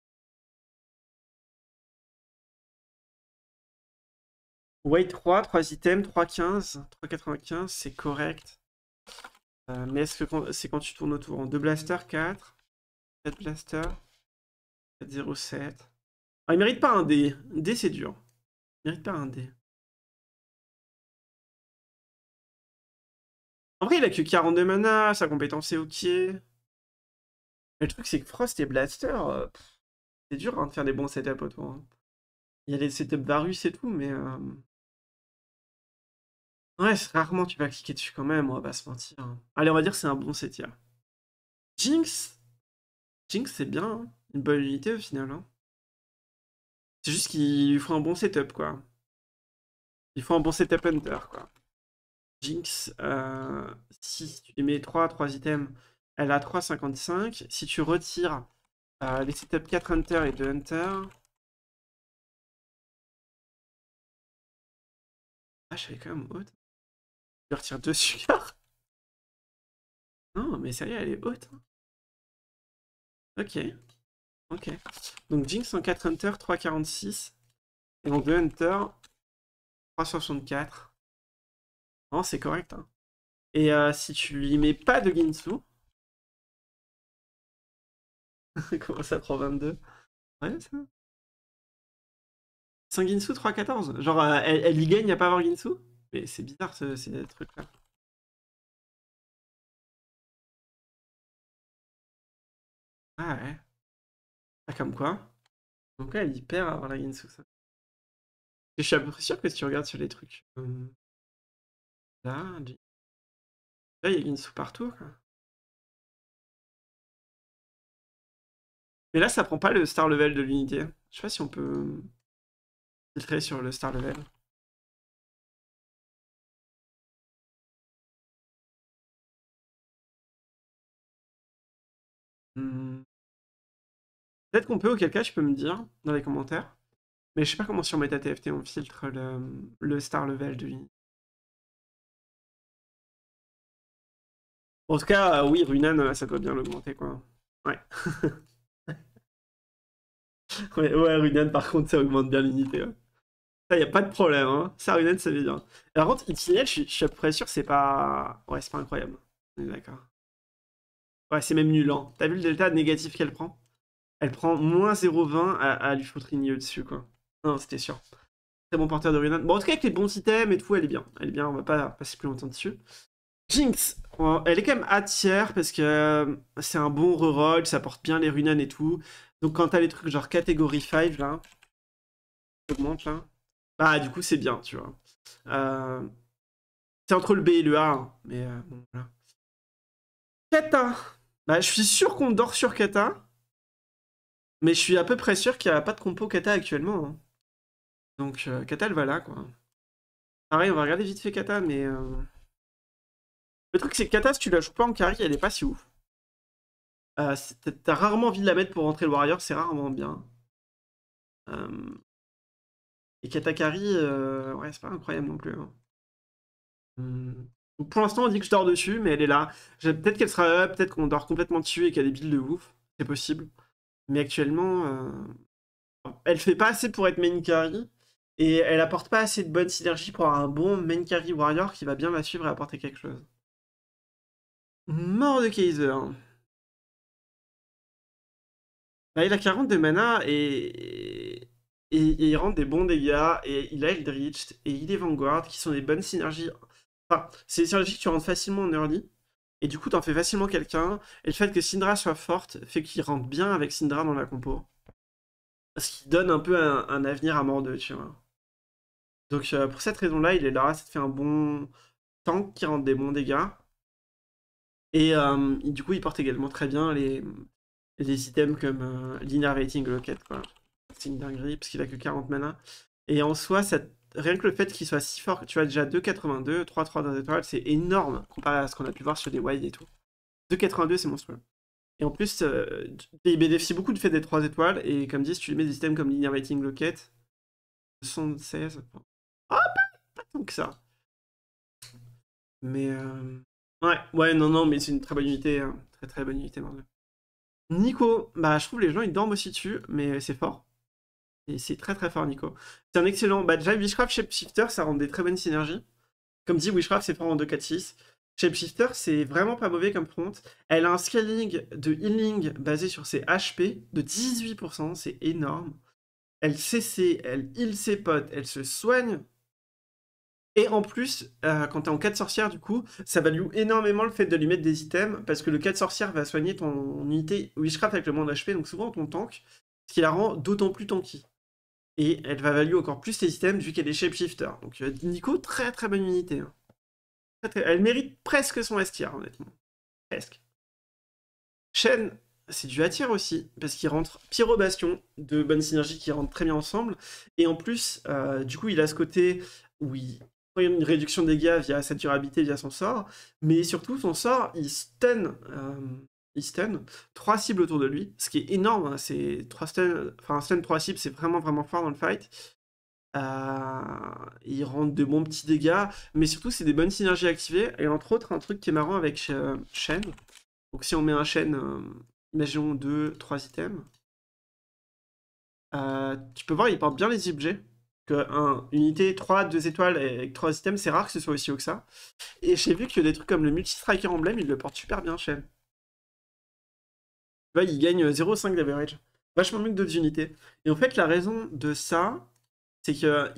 Wait 3, 3 items, 3,15, 3,95, c'est correct. Euh, mais est-ce que c'est quand tu tournes autour en hein? 2 blasters, 4, 4 blasters, 4, 0, ah, il mérite pas un D Un c'est dur. Il mérite pas un D Après, il a que 42 mana, sa compétence est ok. le truc, c'est que Frost et Blaster, euh, c'est dur hein, de faire des bons setups autour. Hein. Il y a les setups Varus et tout, mais. Euh, ouais, rarement tu vas cliquer dessus quand même, on va pas se mentir. Hein. Allez, on va dire que c'est un bon set up Jinx Jinx, c'est bien, une bonne unité au final. C'est juste qu'il lui faut un bon setup, quoi. Il faut un bon setup hunter, quoi. Jinx, euh, si tu mets 3, 3 items, elle a 3,55. Si tu retires euh, les setups 4 Hunter et 2 Hunter. Ah, j'avais quand même haute. Je retire 2 Sugar Non, mais sérieux, elle est haute. Hein. Ok. Ok. Donc Jinx en 4 Hunter, 3,46. Et donc 2 Hunter, 3,64 c'est correct. Hein. Et euh, si tu lui mets pas de Ginsu. [laughs] Comment ça prend 22 Ouais, ça. 5 Ginsu, 3 Genre, euh, elle, y gagne à pas avoir Ginsu Mais c'est bizarre ce, ces trucs-là. Ah ouais. Ah, comme quoi. Donc elle y perd à avoir la Ginsu. Ça. Je suis à peu près sûr que si tu regardes sur les trucs. Euh, Là, il y a sous partout. Mais là, ça prend pas le star level de l'unité. Je sais pas si on peut euh, filtrer sur le star level. Hmm. Peut-être qu'on peut, auquel cas, je peux me dire dans les commentaires. Mais je sais pas comment sur TFT on filtre le, le star level de l'unité. En tout cas, euh, oui, Runan, euh, ça doit bien l'augmenter, quoi. Ouais. [laughs] ouais, Runan, par contre, ça augmente bien l'unité. ça Ça, y a pas de problème, hein. Ça, Runan, ça veut bien. Par contre, Itinel, je suis à peu près sûr, c'est pas... Ouais, c'est pas incroyable. On est d'accord. Ouais, c'est même nul, hein. T'as vu le delta négatif qu'elle prend Elle prend moins 0,20 à, à lui foutre une dessus quoi. Non, c'était sûr. Très bon porteur de Runan. Bon, en tout cas, avec les bons items et tout, elle est bien. Elle est bien, on va pas passer plus longtemps dessus. Jinx, elle est quand même à tiers parce que euh, c'est un bon reroll, ça porte bien les runes et tout. Donc quand t'as les trucs genre catégorie 5 là, augmente là, bah du coup c'est bien, tu vois. Euh, c'est entre le B et le A, hein, mais euh, bon voilà. Kata, bah je suis sûr qu'on dort sur Kata, mais je suis à peu près sûr qu'il n'y a pas de compo Kata actuellement. Hein. Donc Kata elle va là quoi. Pareil, on va regarder vite fait Kata, mais. Le truc, c'est que Kata, tu la joues pas en carry, elle est pas si ouf. Euh, t'as rarement envie de la mettre pour rentrer le Warrior, c'est rarement bien. Euh, et Katakari, euh, ouais, c'est pas incroyable non plus. Hein. Hmm. pour l'instant, on dit que je dors dessus, mais elle est là. Peut-être qu'elle sera là, peut-être qu'on dort complètement tuer et qu'elle a des builds de ouf. C'est possible. Mais actuellement, elle fait pas assez pour être main carry. Et elle apporte pas assez de bonne synergie pour avoir un bon main carry warrior qui va bien la suivre et apporter quelque chose. Mort de Kaiser. Bah, il a de mana et... il rend des bons dégâts et il a Eldritch et il est Vanguard qui sont des bonnes synergies. Enfin, c'est des synergies que tu rentres facilement en early et du coup t'en fais facilement quelqu'un et le fait que Syndra soit forte fait qu'il rentre bien avec Syndra dans la compo. Ce qui donne un peu un, avenir à mort tu vois. Donc euh, pour cette raison-là, il est là, ça te fait un bon tank qui rend des bons dégâts. Euh, et du coup, il porte également très bien les, les items comme euh, Rating locket. C'est une dinguerie, parce qu'il a que 40 mana. Et en soi, ça rien que le fait qu'il soit si fort, tu as déjà 2,82, 3, 3 dans étoiles, c'est énorme comparé à ce qu'on a pu voir sur les wild et tout. 2,82 c'est monstrueux. Et en plus, euh, il bénéficie beaucoup du fait des 3 étoiles, et comme dit, si tu lui mets des items comme Rating Locket, 116 oh, ah, pas, tant que ça. Mais Ouais, ouais, non, non, mais c'est une très bonne unité. Hein. Très très bonne unité, Nico, bah je trouve les gens ils dorment aussi dessus, mais c'est fort. Et c'est très très fort, Nico. C'est un excellent. Bah déjà, Witchcraft, Shapeshifter, ça rend des très bonnes synergies. Comme dit, Wishcraft, c'est fort en 2-4-6. Shapeshifter, c'est vraiment pas mauvais comme front. Elle a un scaling de healing basé sur ses HP de 18%, c'est énorme. Elle CC, elle heal ses potes, elle se soigne et en plus, euh, quand t'es en 4 sorcières, du coup, ça value énormément le fait de lui mettre des items, parce que le 4 sorcières va soigner ton unité Wishcraft avec le moins d'HP, donc souvent ton tank, ce qui la rend d'autant plus tanky. Et elle va value encore plus tes items vu qu'elle est shapeshifter. Donc euh, Nico, très très bonne unité. Hein. Elle mérite presque son S-tier, honnêtement. Presque. Shen, c'est du A-tier aussi, parce qu'il rentre Pyro Bastion, de bonnes synergies qui rentrent très bien ensemble. Et en plus, euh, du coup, il a ce côté oui une réduction des dégâts via sa durabilité, via son sort, mais surtout son sort, il stun, euh, cibles autour de lui, ce qui est énorme, hein. c'est trois stun, enfin stun trois cibles, c'est vraiment vraiment fort dans le fight. Euh, il rend de bons petits dégâts, mais surtout c'est des bonnes synergies activées, et entre autres un truc qui est marrant avec chaîne. Euh, donc si on met un chaîne, imaginons deux trois items, tu peux voir il porte bien les objets, que unité 3, 2 étoiles avec 3 systèmes, c'est rare que ce soit aussi haut que ça. Et j'ai vu que des trucs comme le multi-striker emblème, il le porte super bien, chez Tu vois, il gagne 0,5 euh, d'average. Vachement mieux que d'autres unités. Et en fait, la raison de ça, c'est que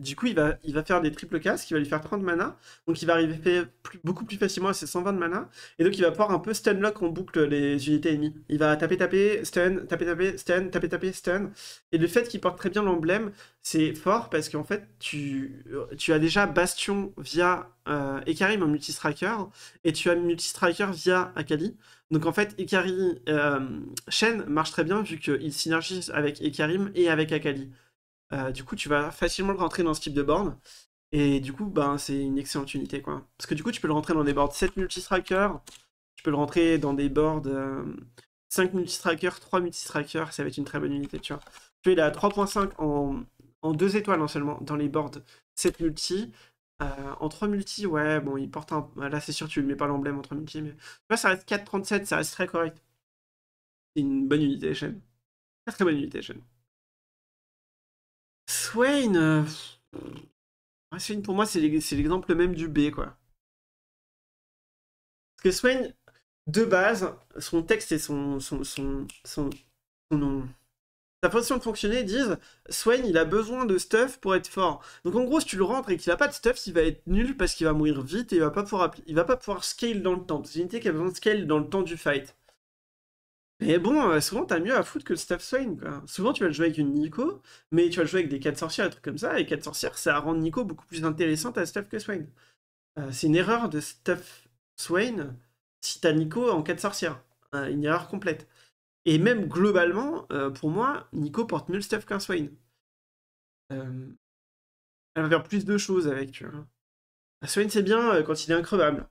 du coup, il va, il va faire des triples casques, il va lui faire 30 mana, donc il va arriver beaucoup plus facilement à ses 120 mana, et donc il va pouvoir un peu lock en boucle les unités ennemies. Il va taper, taper, stun, taper, taper, stun, taper, taper, stun. Et le fait qu'il porte très bien l'emblème, c'est fort parce qu'en fait, tu, tu as déjà Bastion via euh, Ekarim en multistriker, et tu as multistriker via Akali. Donc en fait, Ekari, euh, Shen marche très bien vu qu'il synergise avec Ekarim et avec Akali. Euh, du coup, tu vas facilement le rentrer dans ce type de board Et du coup, ben, c'est une excellente unité. Quoi. Parce que du coup, tu peux le rentrer dans des boards 7 multistrikers, tu peux le rentrer dans des boards 5 euh, 5 multistrikers, 3 multistrikers, ça va être une très bonne unité. Tu vois, tu es à 3.5 en, 2 étoiles non hein, seulement dans les boards 7 multi. Euh, en 3 multi, ouais, bon, il porte un. Bah, là, c'est sûr, tu le mets pas l'emblème en 3 multi, mais. Tu vois, ça reste 4.37, ça reste très correct. C'est une bonne unité chaîne. Très très bonne unité chaîne. Swain. Euh, Swain, pour moi, c'est l'exemple même du B, quoi. Parce que Swain, de base, son texte et son, son, son, son, Sa façon de fonctionner disent Swain, il a besoin de stuff pour être fort. Donc en gros, si tu le rentres et qu'il a pas de stuff, il va être nul parce qu'il va mourir vite et il va pas pouvoir, il va pas pouvoir scale dans le temps. C'est une unité qui a besoin de scale dans le temps du fight. Mais bon, euh, souvent, t'as mieux à foutre que le stuff Swain, quoi. Souvent, tu vas le jouer avec une Nico, mais tu vas le jouer avec des 4 sorcières, des trucs comme ça, et 4 sorcières, ça rend Nico beaucoup plus intéressante à Staff que Swain. Euh, c'est une erreur de stuff Swain si t'as Nico en 4 sorcières. Euh, une erreur complète. Et même globalement, pour moi, Nico porte mieux le Staff qu'un Swain. elle va faire plus de choses avec, tu vois. Un Swain, c'est bien quand il est increvable.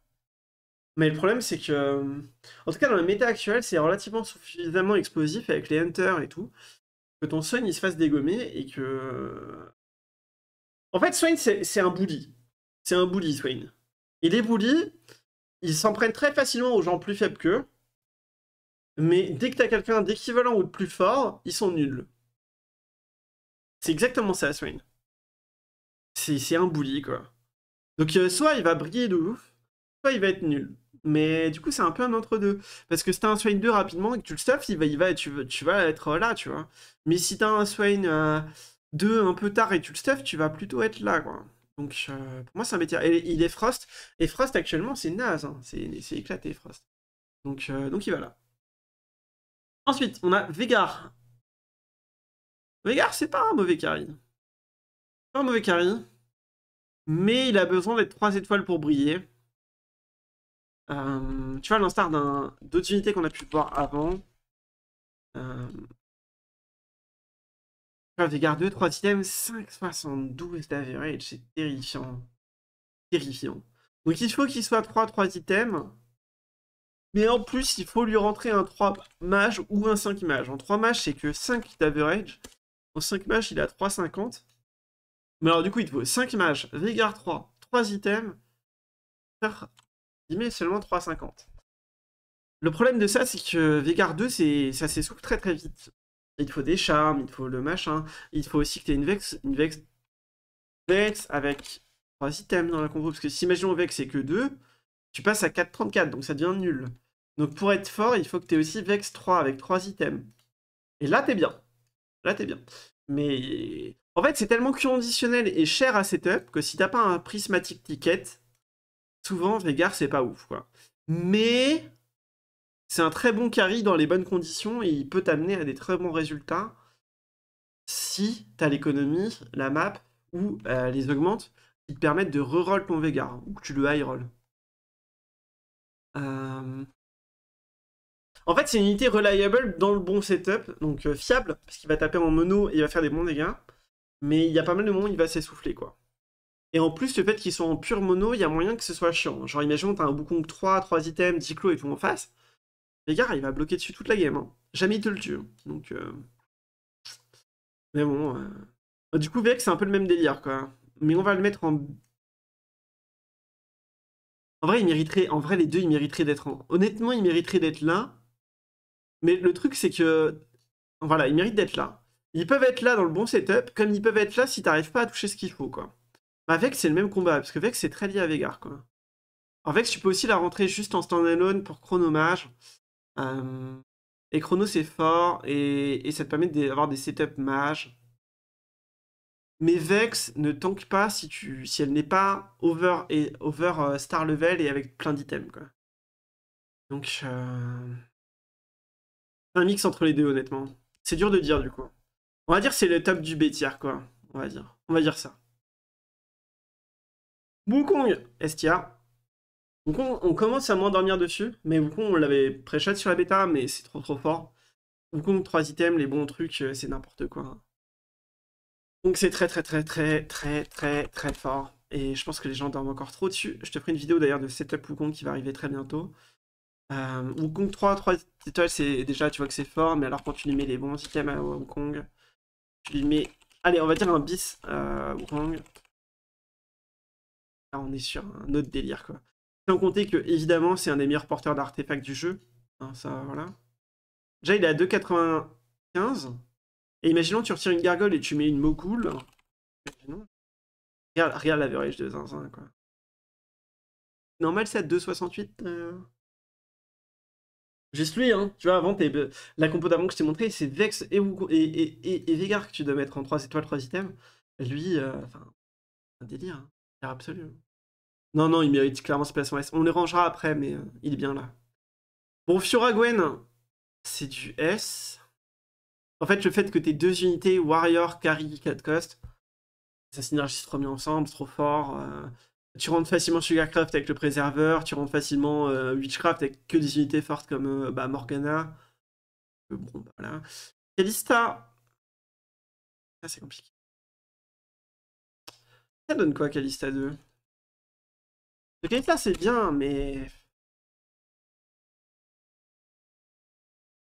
Mais le problème, c'est que. Euh, en tout cas, dans la méta actuelle, c'est relativement suffisamment explosif avec les hunters et tout, que ton Swain il se fasse dégommer et que. En fait, Swain, c'est un bully. C'est un bully, Swain. Et les bullies, ils s'en prennent très facilement aux gens plus faibles qu'eux. Mais dès que t'as quelqu'un d'équivalent ou de plus fort, ils sont nuls. C'est exactement ça, Swain. C'est un bully, quoi. Donc, euh, soit il va briller de ouf, soit il va être nul. Mais du coup, c'est un peu un entre-deux. Parce que si t'as un Swain 2 rapidement et que tu le stuff, il va, tu, vas être euh, là, tu vois. Mais si t'as un Swain 2 euh, un peu tard et tu le stuff, tu vas plutôt être là, quoi. Donc, euh, pour moi, c'est un métier. Et il est Frost. Et Frost, actuellement, c'est naze. Hein. C'est éclaté, Frost. Donc, il va là. Ensuite, on a Vegar. Vegar, c'est pas un mauvais carry. Pas un mauvais carry. Mais il a besoin d'être 3 étoiles pour briller. Euh, tu vois, l'instar d'autres unités qu'on a pu voir avant. Euh... 2, 3 items, 5,72 d'average, c'est terrifiant. Terrifiant. Donc il faut qu'il soit 3, 3 items. Mais en plus, il faut lui rentrer un 3 mage ou un 5 mage. En 3 mage, c'est que 5 d'average. En 5 mage, il a 3,50. Mais alors du coup, il te faut 5 mages, Vegar 3, 3 items, met seulement 3,50. Le problème de ça, c'est que Vegar 2, ça s'essouffle très très vite. Il faut des charmes, il faut le machin, il faut aussi que tu aies une Vex, une Vex, Vex avec 3 items dans la combo parce que si imaginons Vex c'est que 2, tu passes à 4,34, donc ça devient nul. Donc pour être fort, il faut que tu aies aussi Vex 3 avec 3 items. Et là, t'es bien. Là, t'es bien. Mais en fait, c'est tellement conditionnel et cher à setup que si t'as pas un prismatic ticket, souvent Vegar, c'est pas ouf quoi. Mais c'est un très bon carry dans les bonnes conditions et il peut t'amener à des très bons résultats si t'as l'économie, la map ou euh, les augmentes qui te permettent de reroll ton Veigar hein, ou que tu le high roll. Euh, en fait, c'est une unité reliable dans le bon setup, donc euh, fiable, parce qu'il va taper en mono et il va faire des bons dégâts. Mais il y a pas mal de moments où il va s'essouffler, quoi. Et en plus, le fait qu'ils soient en pur mono, il y a moyen que ce soit chiant. Genre, imaginons, t'as un Wukong 3, 3 items, 10 clos et tout en face. Les gars, il va bloquer dessus toute la game. Hein. Jamais il te le tue. Hein. Donc. Euh, mais bon. Euh. Du coup, Vex, c'est un peu le même délire, quoi. Mais on va le mettre en. En vrai, il mériterait... en vrai les deux, ils mériteraient d'être en. Honnêtement, ils mériteraient d'être là. Mais le truc, c'est que. Voilà, ils méritent d'être là. Ils peuvent être là dans le bon setup, comme ils peuvent être là si t'arrives pas à toucher ce qu'il faut, quoi. Bah, Vex, c'est le même combat, parce que Vex, c'est très lié à Vegar, quoi. Alors Vex, tu peux aussi la rentrer juste en standalone pour chronomage. Euh, et chrono, c'est fort, et, ça te permet d'avoir des setups mages. Mais Vex ne tank pas si, tu, si elle n'est pas over, et, over euh, star level et avec plein d'items, quoi. Donc, euh... un mix entre les deux, honnêtement. C'est dur de dire, du coup. On va dire c'est le top du bétière, quoi. On va dire. On va dire ça. Wukong, Estia. Wukong, on commence à moins dormir dessus, mais Wukong, on l'avait pré sur la bêta, mais c'est trop trop fort. Wukong, 3 items, les bons trucs, euh, c'est n'importe quoi. Donc c'est très très très très très très très fort. Et je pense que les gens dorment encore trop dessus. Je te ferai une vidéo d'ailleurs de setup Wukong qui va arriver très bientôt. Euh, Wukong 3, 3 étoiles, c'est déjà tu vois que c'est fort, mais alors quand tu lui mets les bons items à Wukong, tu lui mets, allez on va dire un bis à Wukong, ah, on est sur un autre délire, quoi. Sans compter que, évidemment, c'est un des meilleurs porteurs d'artefacts du jeu. Hein, ça, voilà. Déjà, il est à 2,95. Et imaginons, tu retires une gargole et tu mets une mogul. Imaginons. Regarde, la l'average de zinzin, quoi. Normal, c'est à 2,68. Euh. Juste lui, hein. Tu vois, avant, euh, la compo d'avant que je t'ai montré, c'est Vex et, et, Vegar que tu dois mettre en 3 étoiles, 3 items. Lui, euh, enfin, un délire. Hein absolument. Non, non, il mérite clairement ce placement S. On les rangera après, mais euh, il est bien là. Bon, Fiora c'est du S. En fait, le fait que tes deux unités, Warrior, Carry, 4 cost, ça synergise trop bien ensemble, trop fort. Euh, tu rentres facilement Sugarcraft avec le préserveur, tu rentres facilement euh, Witchcraft avec que des unités fortes comme bah, Morgana. bon, voilà. Calista. Ça, c'est compliqué. Ça donne quoi, Kalista 2 Ce Kalista, là c'est bien, mais...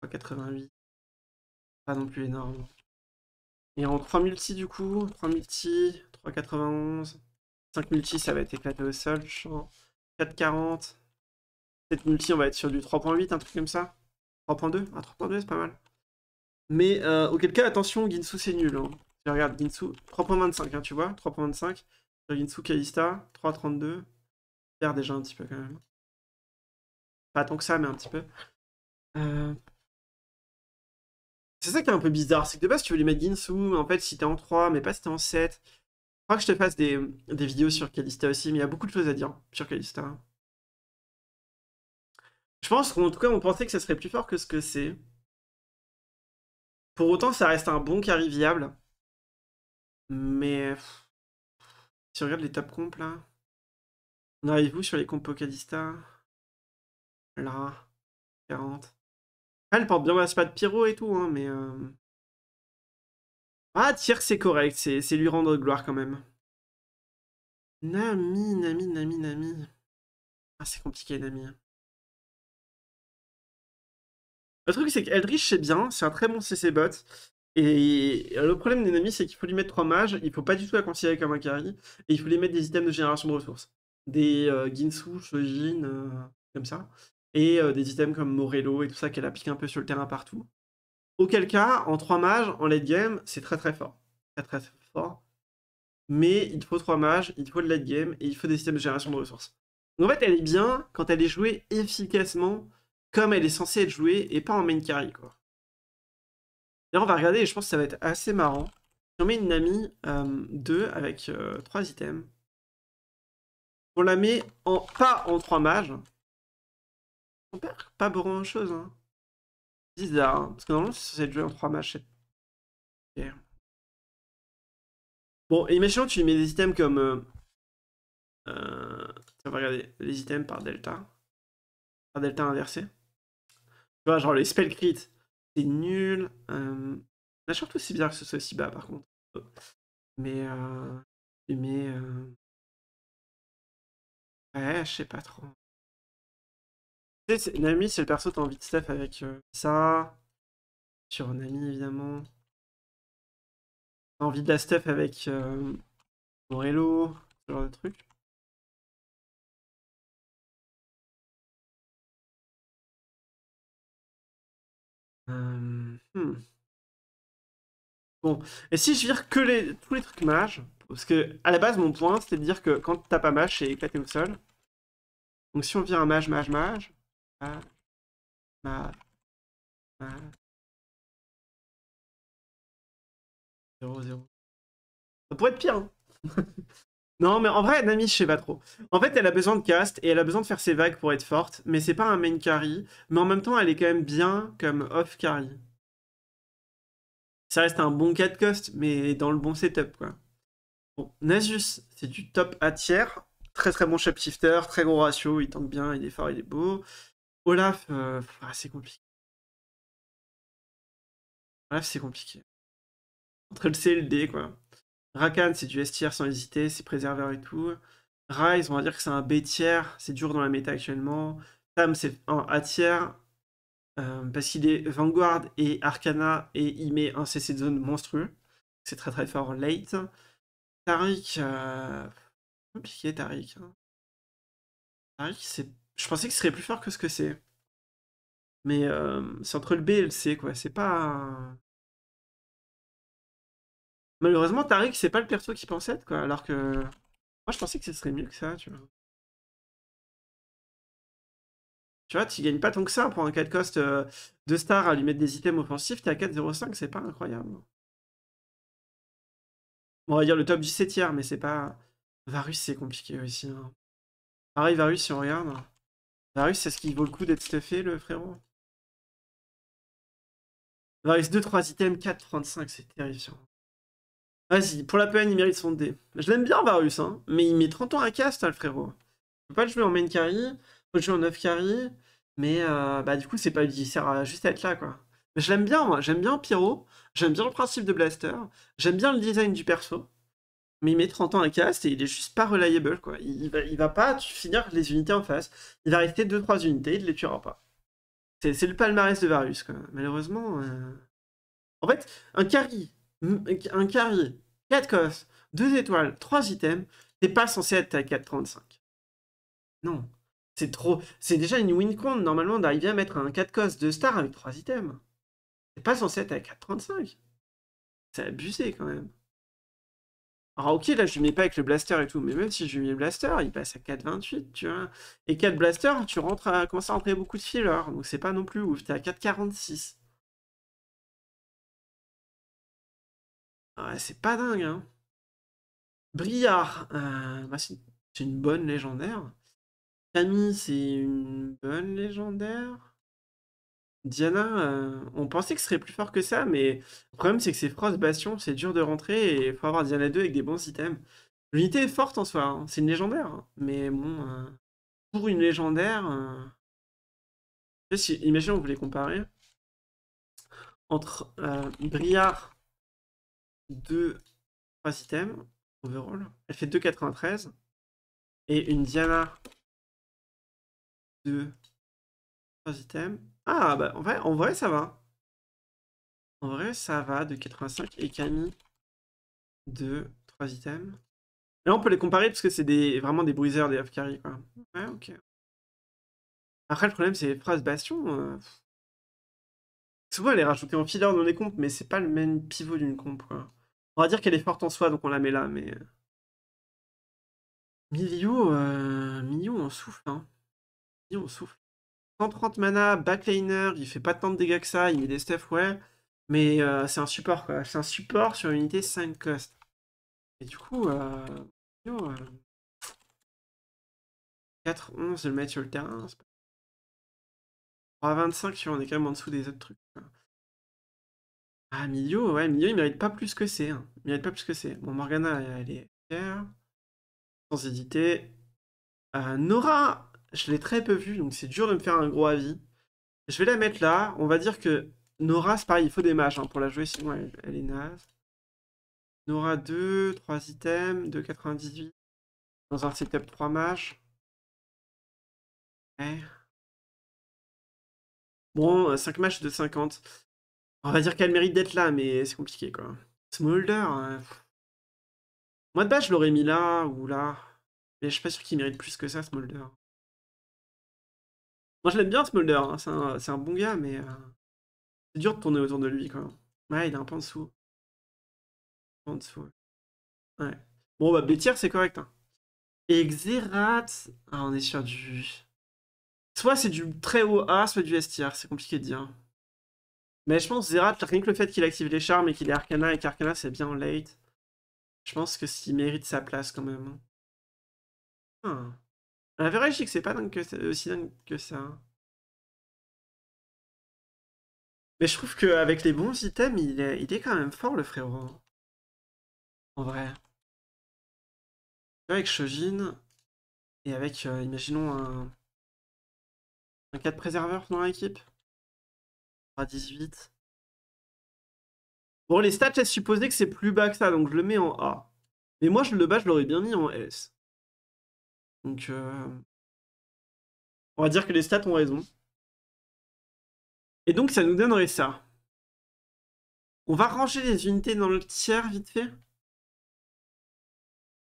3,88 Pas non plus énorme. Et en 3 multi, du coup, 3 multi, 3,91. 5 multi, ça va être éclaté au sol, je 4,40. 7 multi, on va être sur du 3.8, un truc comme ça. 3.2 Ah, 3.2, c'est pas mal. Mais euh, auquel cas, attention, Ginsu, c'est nul. Hein. Je regarde Ginsu, 3.25, hein, tu vois, 3.25. Ginsu, Kalista, 3.32. Perd déjà un petit peu quand même. Pas tant que ça, mais un petit peu. Euh, c'est ça qui est un peu bizarre, c'est que de base, tu veux lui mettre Ginsu, en fait, si t'es en 3, mais pas si t'es en 7. Je crois que je te fasse des, vidéos sur Kalista aussi, mais il y a beaucoup de choses à dire sur Kalista. Je pense qu'en tout cas, on pensait que ça serait plus fort que ce que c'est. Pour autant, ça reste un bon carry viable. Mais si on regarde les top comp là, on arrive sur les comps cadista Là, 40. Ah, elle porte bien la pas de Pyro et tout, hein, mais. Euh. Ah, Tyr, c'est correct, c'est lui rendre gloire quand même. Nami, Nami, Nami, Nami. Ah, c'est compliqué, Nami. Le truc, c'est qu'Eldritch, c'est bien, c'est un très bon CC bot, et euh, le problème ennemis c'est qu'il faut lui mettre trois mages, il faut pas du tout la considérer comme un carry, et il faut lui mettre des items de génération de ressources. Des euh, Ginsu, euh, comme ça. Et des items comme Morello et tout ça qu'elle applique un peu sur le terrain partout. Auquel cas, en trois mages, en late game, c'est très très fort. Très très fort. Mais il faut trois mages, il faut de late game, et il faut des systèmes de génération de ressources. Donc en fait, elle est bien quand elle est jouée efficacement, comme elle est censée être jouée, et pas en main carry, quoi. D'ailleurs, on va regarder et je pense que ça va être assez marrant. Si on met une Nami 2 euh, avec 3 euh, items, on la met en pas en 3 mages. On perd pas grand chose. Hein. Bizarre, hein, parce que normalement si c'est joué jouer en 3 mages. Okay. Bon, imaginons que tu mets des items comme. Euh, euh on va regarder les items par delta. Par delta inversé. Tu vois, genre les spell crit c'est nul. Euh... je aussi bien que ce soit aussi bas, par contre. Mais, euh... mais, ouais, je sais pas trop. Nami, c'est le perso t'as envie de stuff avec ça. Sur Nami, évidemment. T'as envie de la stuff avec Morello, ce genre de truc. Mmh. Mmh. Bon, et si je vire que les, tous les trucs mages, parce que à la base mon point c'était de dire que quand t'as pas mage, c'est éclaté au sol. Donc si on vire un mage, mage, mage, mage, mage, mage. 0, 0. Ça pourrait être pire, hein [laughs] Non, mais en vrai, Nami, je sais pas trop. En fait, elle a besoin de cast et elle a besoin de faire ses vagues pour être forte, mais c'est pas un main carry. Mais en même temps, elle est quand même bien comme off carry. Ça reste un bon 4 cost, mais dans le bon setup, quoi. Bon, Nasus, c'est du top à tiers. Très très bon shapeshifter, très gros ratio, il tank bien, il est fort, il est beau. Olaf, euh, ah, c'est compliqué. Olaf, c'est compliqué. Entre le C et le D, quoi. Rakan, c'est du S tier sans hésiter, c'est préserveur et tout. Rise, on va dire que c'est un B tier, c'est dur dans la méta actuellement. Tam, c'est un A tier, euh, parce qu'il est Vanguard et Arcana, et il met un CC de zone monstrueux. C'est très très fort late. Tariq, euh, compliqué hein. Tarik. c'est... je pensais que serait plus fort que ce que c'est. Mais euh, c'est entre le B et le C, quoi. C'est pas. Malheureusement, Tariq, c'est pas le perso qui pensait être, quoi. Alors que. Moi, je pensais que ce serait mieux que ça, tu vois. Tu vois, tu gagnes pas tant que ça pour un 4 cost euh, de star à lui mettre des items offensifs. T'es à 4,05, c'est pas incroyable. on va dire le top du 7 tiers, mais c'est pas. Varus, c'est compliqué aussi. Hein. Pareil, Varus, si on regarde. Varus, c'est ce qui vaut le coup d'être stuffé, le frérot Varus 2, 3 items, 4, 35, c'est terrifiant. Vas-y, pour la peine, il mérite son dé. Je l'aime bien, Varus, hein, mais il met 30 ans à cast, hein, le frérot. Je peux pas le jouer en main carry, faut le jouer en 9 carry, mais euh, bah, du coup, c'est pas il sert juste à être là, quoi. Mais je l'aime bien, moi. J'aime bien Pyro, j'aime bien le principe de Blaster, j'aime bien le design du perso, mais il met 30 ans à cast et il est juste pas reliable, quoi. Il, va, il va pas finir les unités en face. Il va rester 2-3 unités, il les tuera pas. C'est le palmarès de Varus, quoi. Malheureusement. Euh, en fait, un carry un carré, 4 cos, 2 étoiles, 3 items, t'es pas censé être à 4,35. Non. C'est trop. C'est déjà une win count normalement d'arriver à mettre un 4 cos, 2 stars, avec 3 items. T'es pas censé être à 4,35. C'est abusé quand même. Alors ok, là je lui mets pas avec le blaster et tout, mais même si je lui mets le blaster, il passe à 4,28, tu vois. Et 4 blasters, tu rentres à, commencer à rentrer beaucoup de fillers, donc c'est pas non plus ouf, t'es à 4,46. Ah, c'est pas dingue, hein. Briard, euh, bah, c'est une bonne légendaire. Camille, c'est une bonne légendaire. Diana, euh, on pensait que ce serait plus fort que ça, mais le problème c'est que c'est Frost Bastion, c'est dur de rentrer et il faut avoir Diana 2 avec des bons items. L'unité est forte en soi, hein. c'est une légendaire, hein. mais bon, euh, pour une légendaire, je si, on voulait comparer entre Briard 2, 3 items, overall. Elle fait 2,93. Et une Diana 2 3 items. Ah, bah en vrai, en vrai ça va. En vrai, ça va de 85 et Camille 2 3 items. Là, on peut les comparer parce que c'est des, vraiment des bruiseurs, des off carry Ouais, ok. Après, le problème, c'est les phrases bastion. Euh, Souvent, elle est rajoutée en filler dans les comptes, mais c'est pas le même pivot d'une comp. Quoi. On va dire qu'elle est forte en soi, donc on la met là, mais. Milio, euh... Milio euh, on souffle, hein. Milio on souffle. 130 mana, backliner, il fait pas tant de dégâts que ça, il met des stuff, ouais. Mais euh, c'est un support, quoi. C'est un support sur une unité 5 cost. Et du coup, euh... Milio, euh. 4-11, le mettre sur le terrain, c'est pas... 3-25, on est quand même en dessous des autres trucs. Ah, Milio, ouais, Milio, il mérite pas plus que c'est. Hein. mérite pas plus que c'est. Bon, Morgana, elle est Sans éditer. Euh, Nora, je l'ai très peu vue, donc c'est dur de me faire un gros avis. Je vais la mettre là. On va dire que Nora, c'est pareil, il faut des mages hein, pour la jouer, sinon elle, est naze. Nora 2, 3 items, 2,98. Dans un setup 3 mages. Ouais. Bon, 5 matchs de 50. On va dire qu'elle mérite d'être là, mais c'est compliqué, quoi. Smolder. Euh, Moi, de base, je l'aurais mis là ou là. Mais je suis pas sûr qu'il mérite plus que ça, Smolder. Moi, je l'aime bien, Smolder. Hein. C'est un, bon gars, mais. Euh, c'est dur de tourner autour de lui, quoi. Ouais, il est un peu en dessous. En dessous, ouais. Bon, bah, tier c'est correct. Hein. Et Ah, on est sur du. Soit c'est du très haut A, soit du S tier. C'est compliqué de dire. Mais je pense Zerat, rien que le fait qu'il active les charmes et qu'il est Arcana et qu'Arcana c'est bien en late, je pense que s'il mérite sa place quand même. Ah. La que c'est pas dingue aussi dingue que ça. Hein. Mais je trouve qu'avec les bons items, il est, quand même fort le frérot. En vrai. Avec Shogin et avec, euh, imaginons, un, un 4 préserveur dans l'équipe à 18. Bon, les stats je supposer que c'est plus bas que ça, donc je le mets en A. Mais moi, je le bas, je l'aurais bien mis en S. Donc, euh... on va dire que les stats ont raison. Et donc, ça nous donnerait ça. On va ranger les unités dans le tiers, vite fait.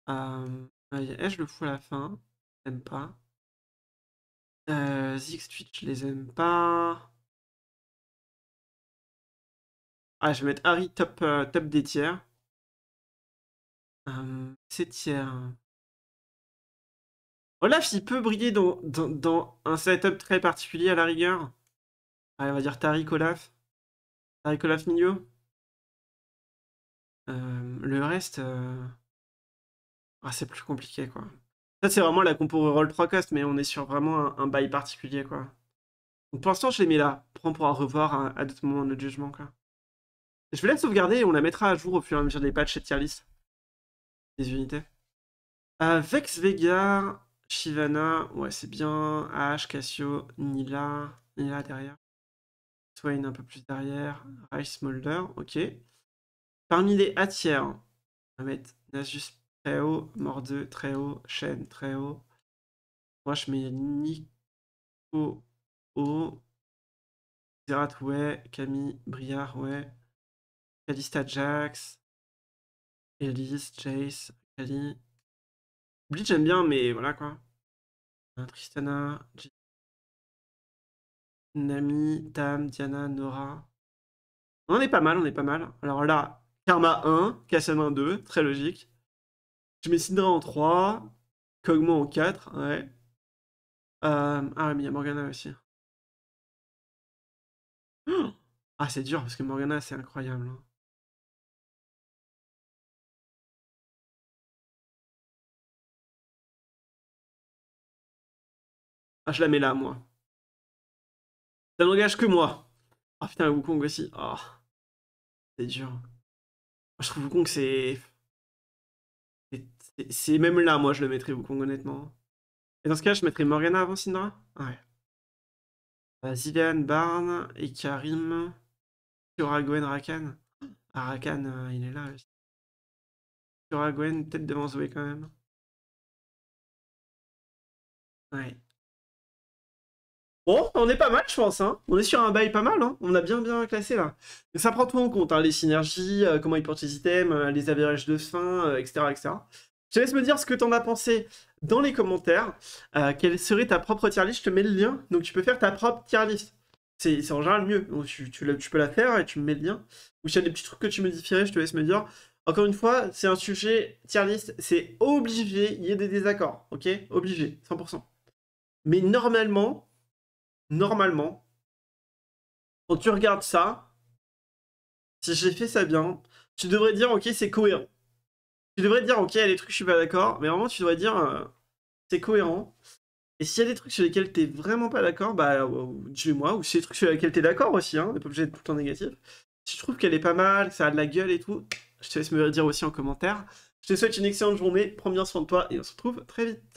Euh... je le fous à la fin. J'aime pas. Euh, Zix Twitch, je les aime pas. Ah, je vais mettre Harry top, euh, top des tiers. Euh, c'est tiers. Olaf, il peut briller dans, un setup très particulier à la rigueur. on va dire Tariq Olaf. Tariq Olaf Mio. Euh, le reste, ah, c'est plus compliqué quoi. Ça, c'est vraiment la compo roll 3 cast, mais on est sur vraiment un, bail particulier quoi. Donc pour l'instant, je l'ai mis là. Prends pour revoir hein, à, d'autres moments notre jugement quoi. Je vais la sauvegarder et on la mettra à jour au fur et à mesure des patchs et tier list. Des unités. Avec euh, Vex Shivana, ouais c'est bien. Ash, Cassio, Nila, Nila derrière. Swain un peu plus derrière. Rice Molder, ok. Parmi les A tiers, on va mettre Nasus très haut, Mordeux très haut, Shen très haut. Moi je mets Nico haut. Zerat, ouais. Camille, Briard, ouais. Calista Jax, Elise, Jace, Kali. Bleach j'aime bien, mais voilà quoi. Euh, Tristana, G... Nami, Tam, Diana, Nora. On est pas mal, on est pas mal. Alors là, Karma 1, Kassadin 2, très logique. Je mets Syndra en 3, Kogmo en 4, ouais. Euh, ah ouais, mais il y a Morgana aussi. [gasps] Ah, c'est dur parce que Morgana, c'est incroyable. Hein. Ah, je la mets là, moi. Ça n'engage que moi. Ah oh, putain, Wukong aussi. Ah. C'est dur. Ah, je trouve Wukong, c'est. C'est même là, moi, je le mettrais Wukong, honnêtement. Et dans ce cas, je mettrais Morgana avant Syndra ah, Ouais. Euh, Zilian, Barn et Karim. Sur Rakan. Ah, Rakan, euh, il est là aussi. Kiora peut-être devant Zoé quand même. Ouais. Bon, on est pas mal, je pense. Hein. On est sur un bail pas mal. Hein. On a bien bien classé là. Mais ça prend tout en compte, hein, les synergies, euh, comment ils portent les items, euh, les averages de fin, etc., euh, etc. Je te laisse me dire ce que t'en as pensé dans les commentaires. quelle serait ta propre tier list Je te mets le lien. Donc tu peux faire ta propre tier list. C'est en général mieux. Donc, tu, peux la faire et tu me mets le lien. Ou s'il y a des petits trucs que tu modifierais, je te laisse me dire. Encore une fois, c'est un sujet tier list. C'est obligé. Il y a des désaccords. Ok Obligé. 100%. Mais normalement, normalement, quand tu regardes ça, si j'ai fait ça bien, tu devrais dire ok c'est cohérent. Tu devrais dire ok il y a des trucs je suis pas d'accord, mais vraiment tu devrais dire euh, c'est cohérent. Et s'il y a des trucs sur lesquels tu t'es vraiment pas d'accord, bah dis-moi, ou si des trucs sur lesquels t'es d'accord aussi, hein, n'est pas obligé d'être tout le temps négatif. Si tu trouves qu'elle est pas mal, que ça a de la gueule et tout, je te laisse me dire aussi en commentaire. Je te souhaite une excellente journée, prends bien soin de toi et on se retrouve très vite.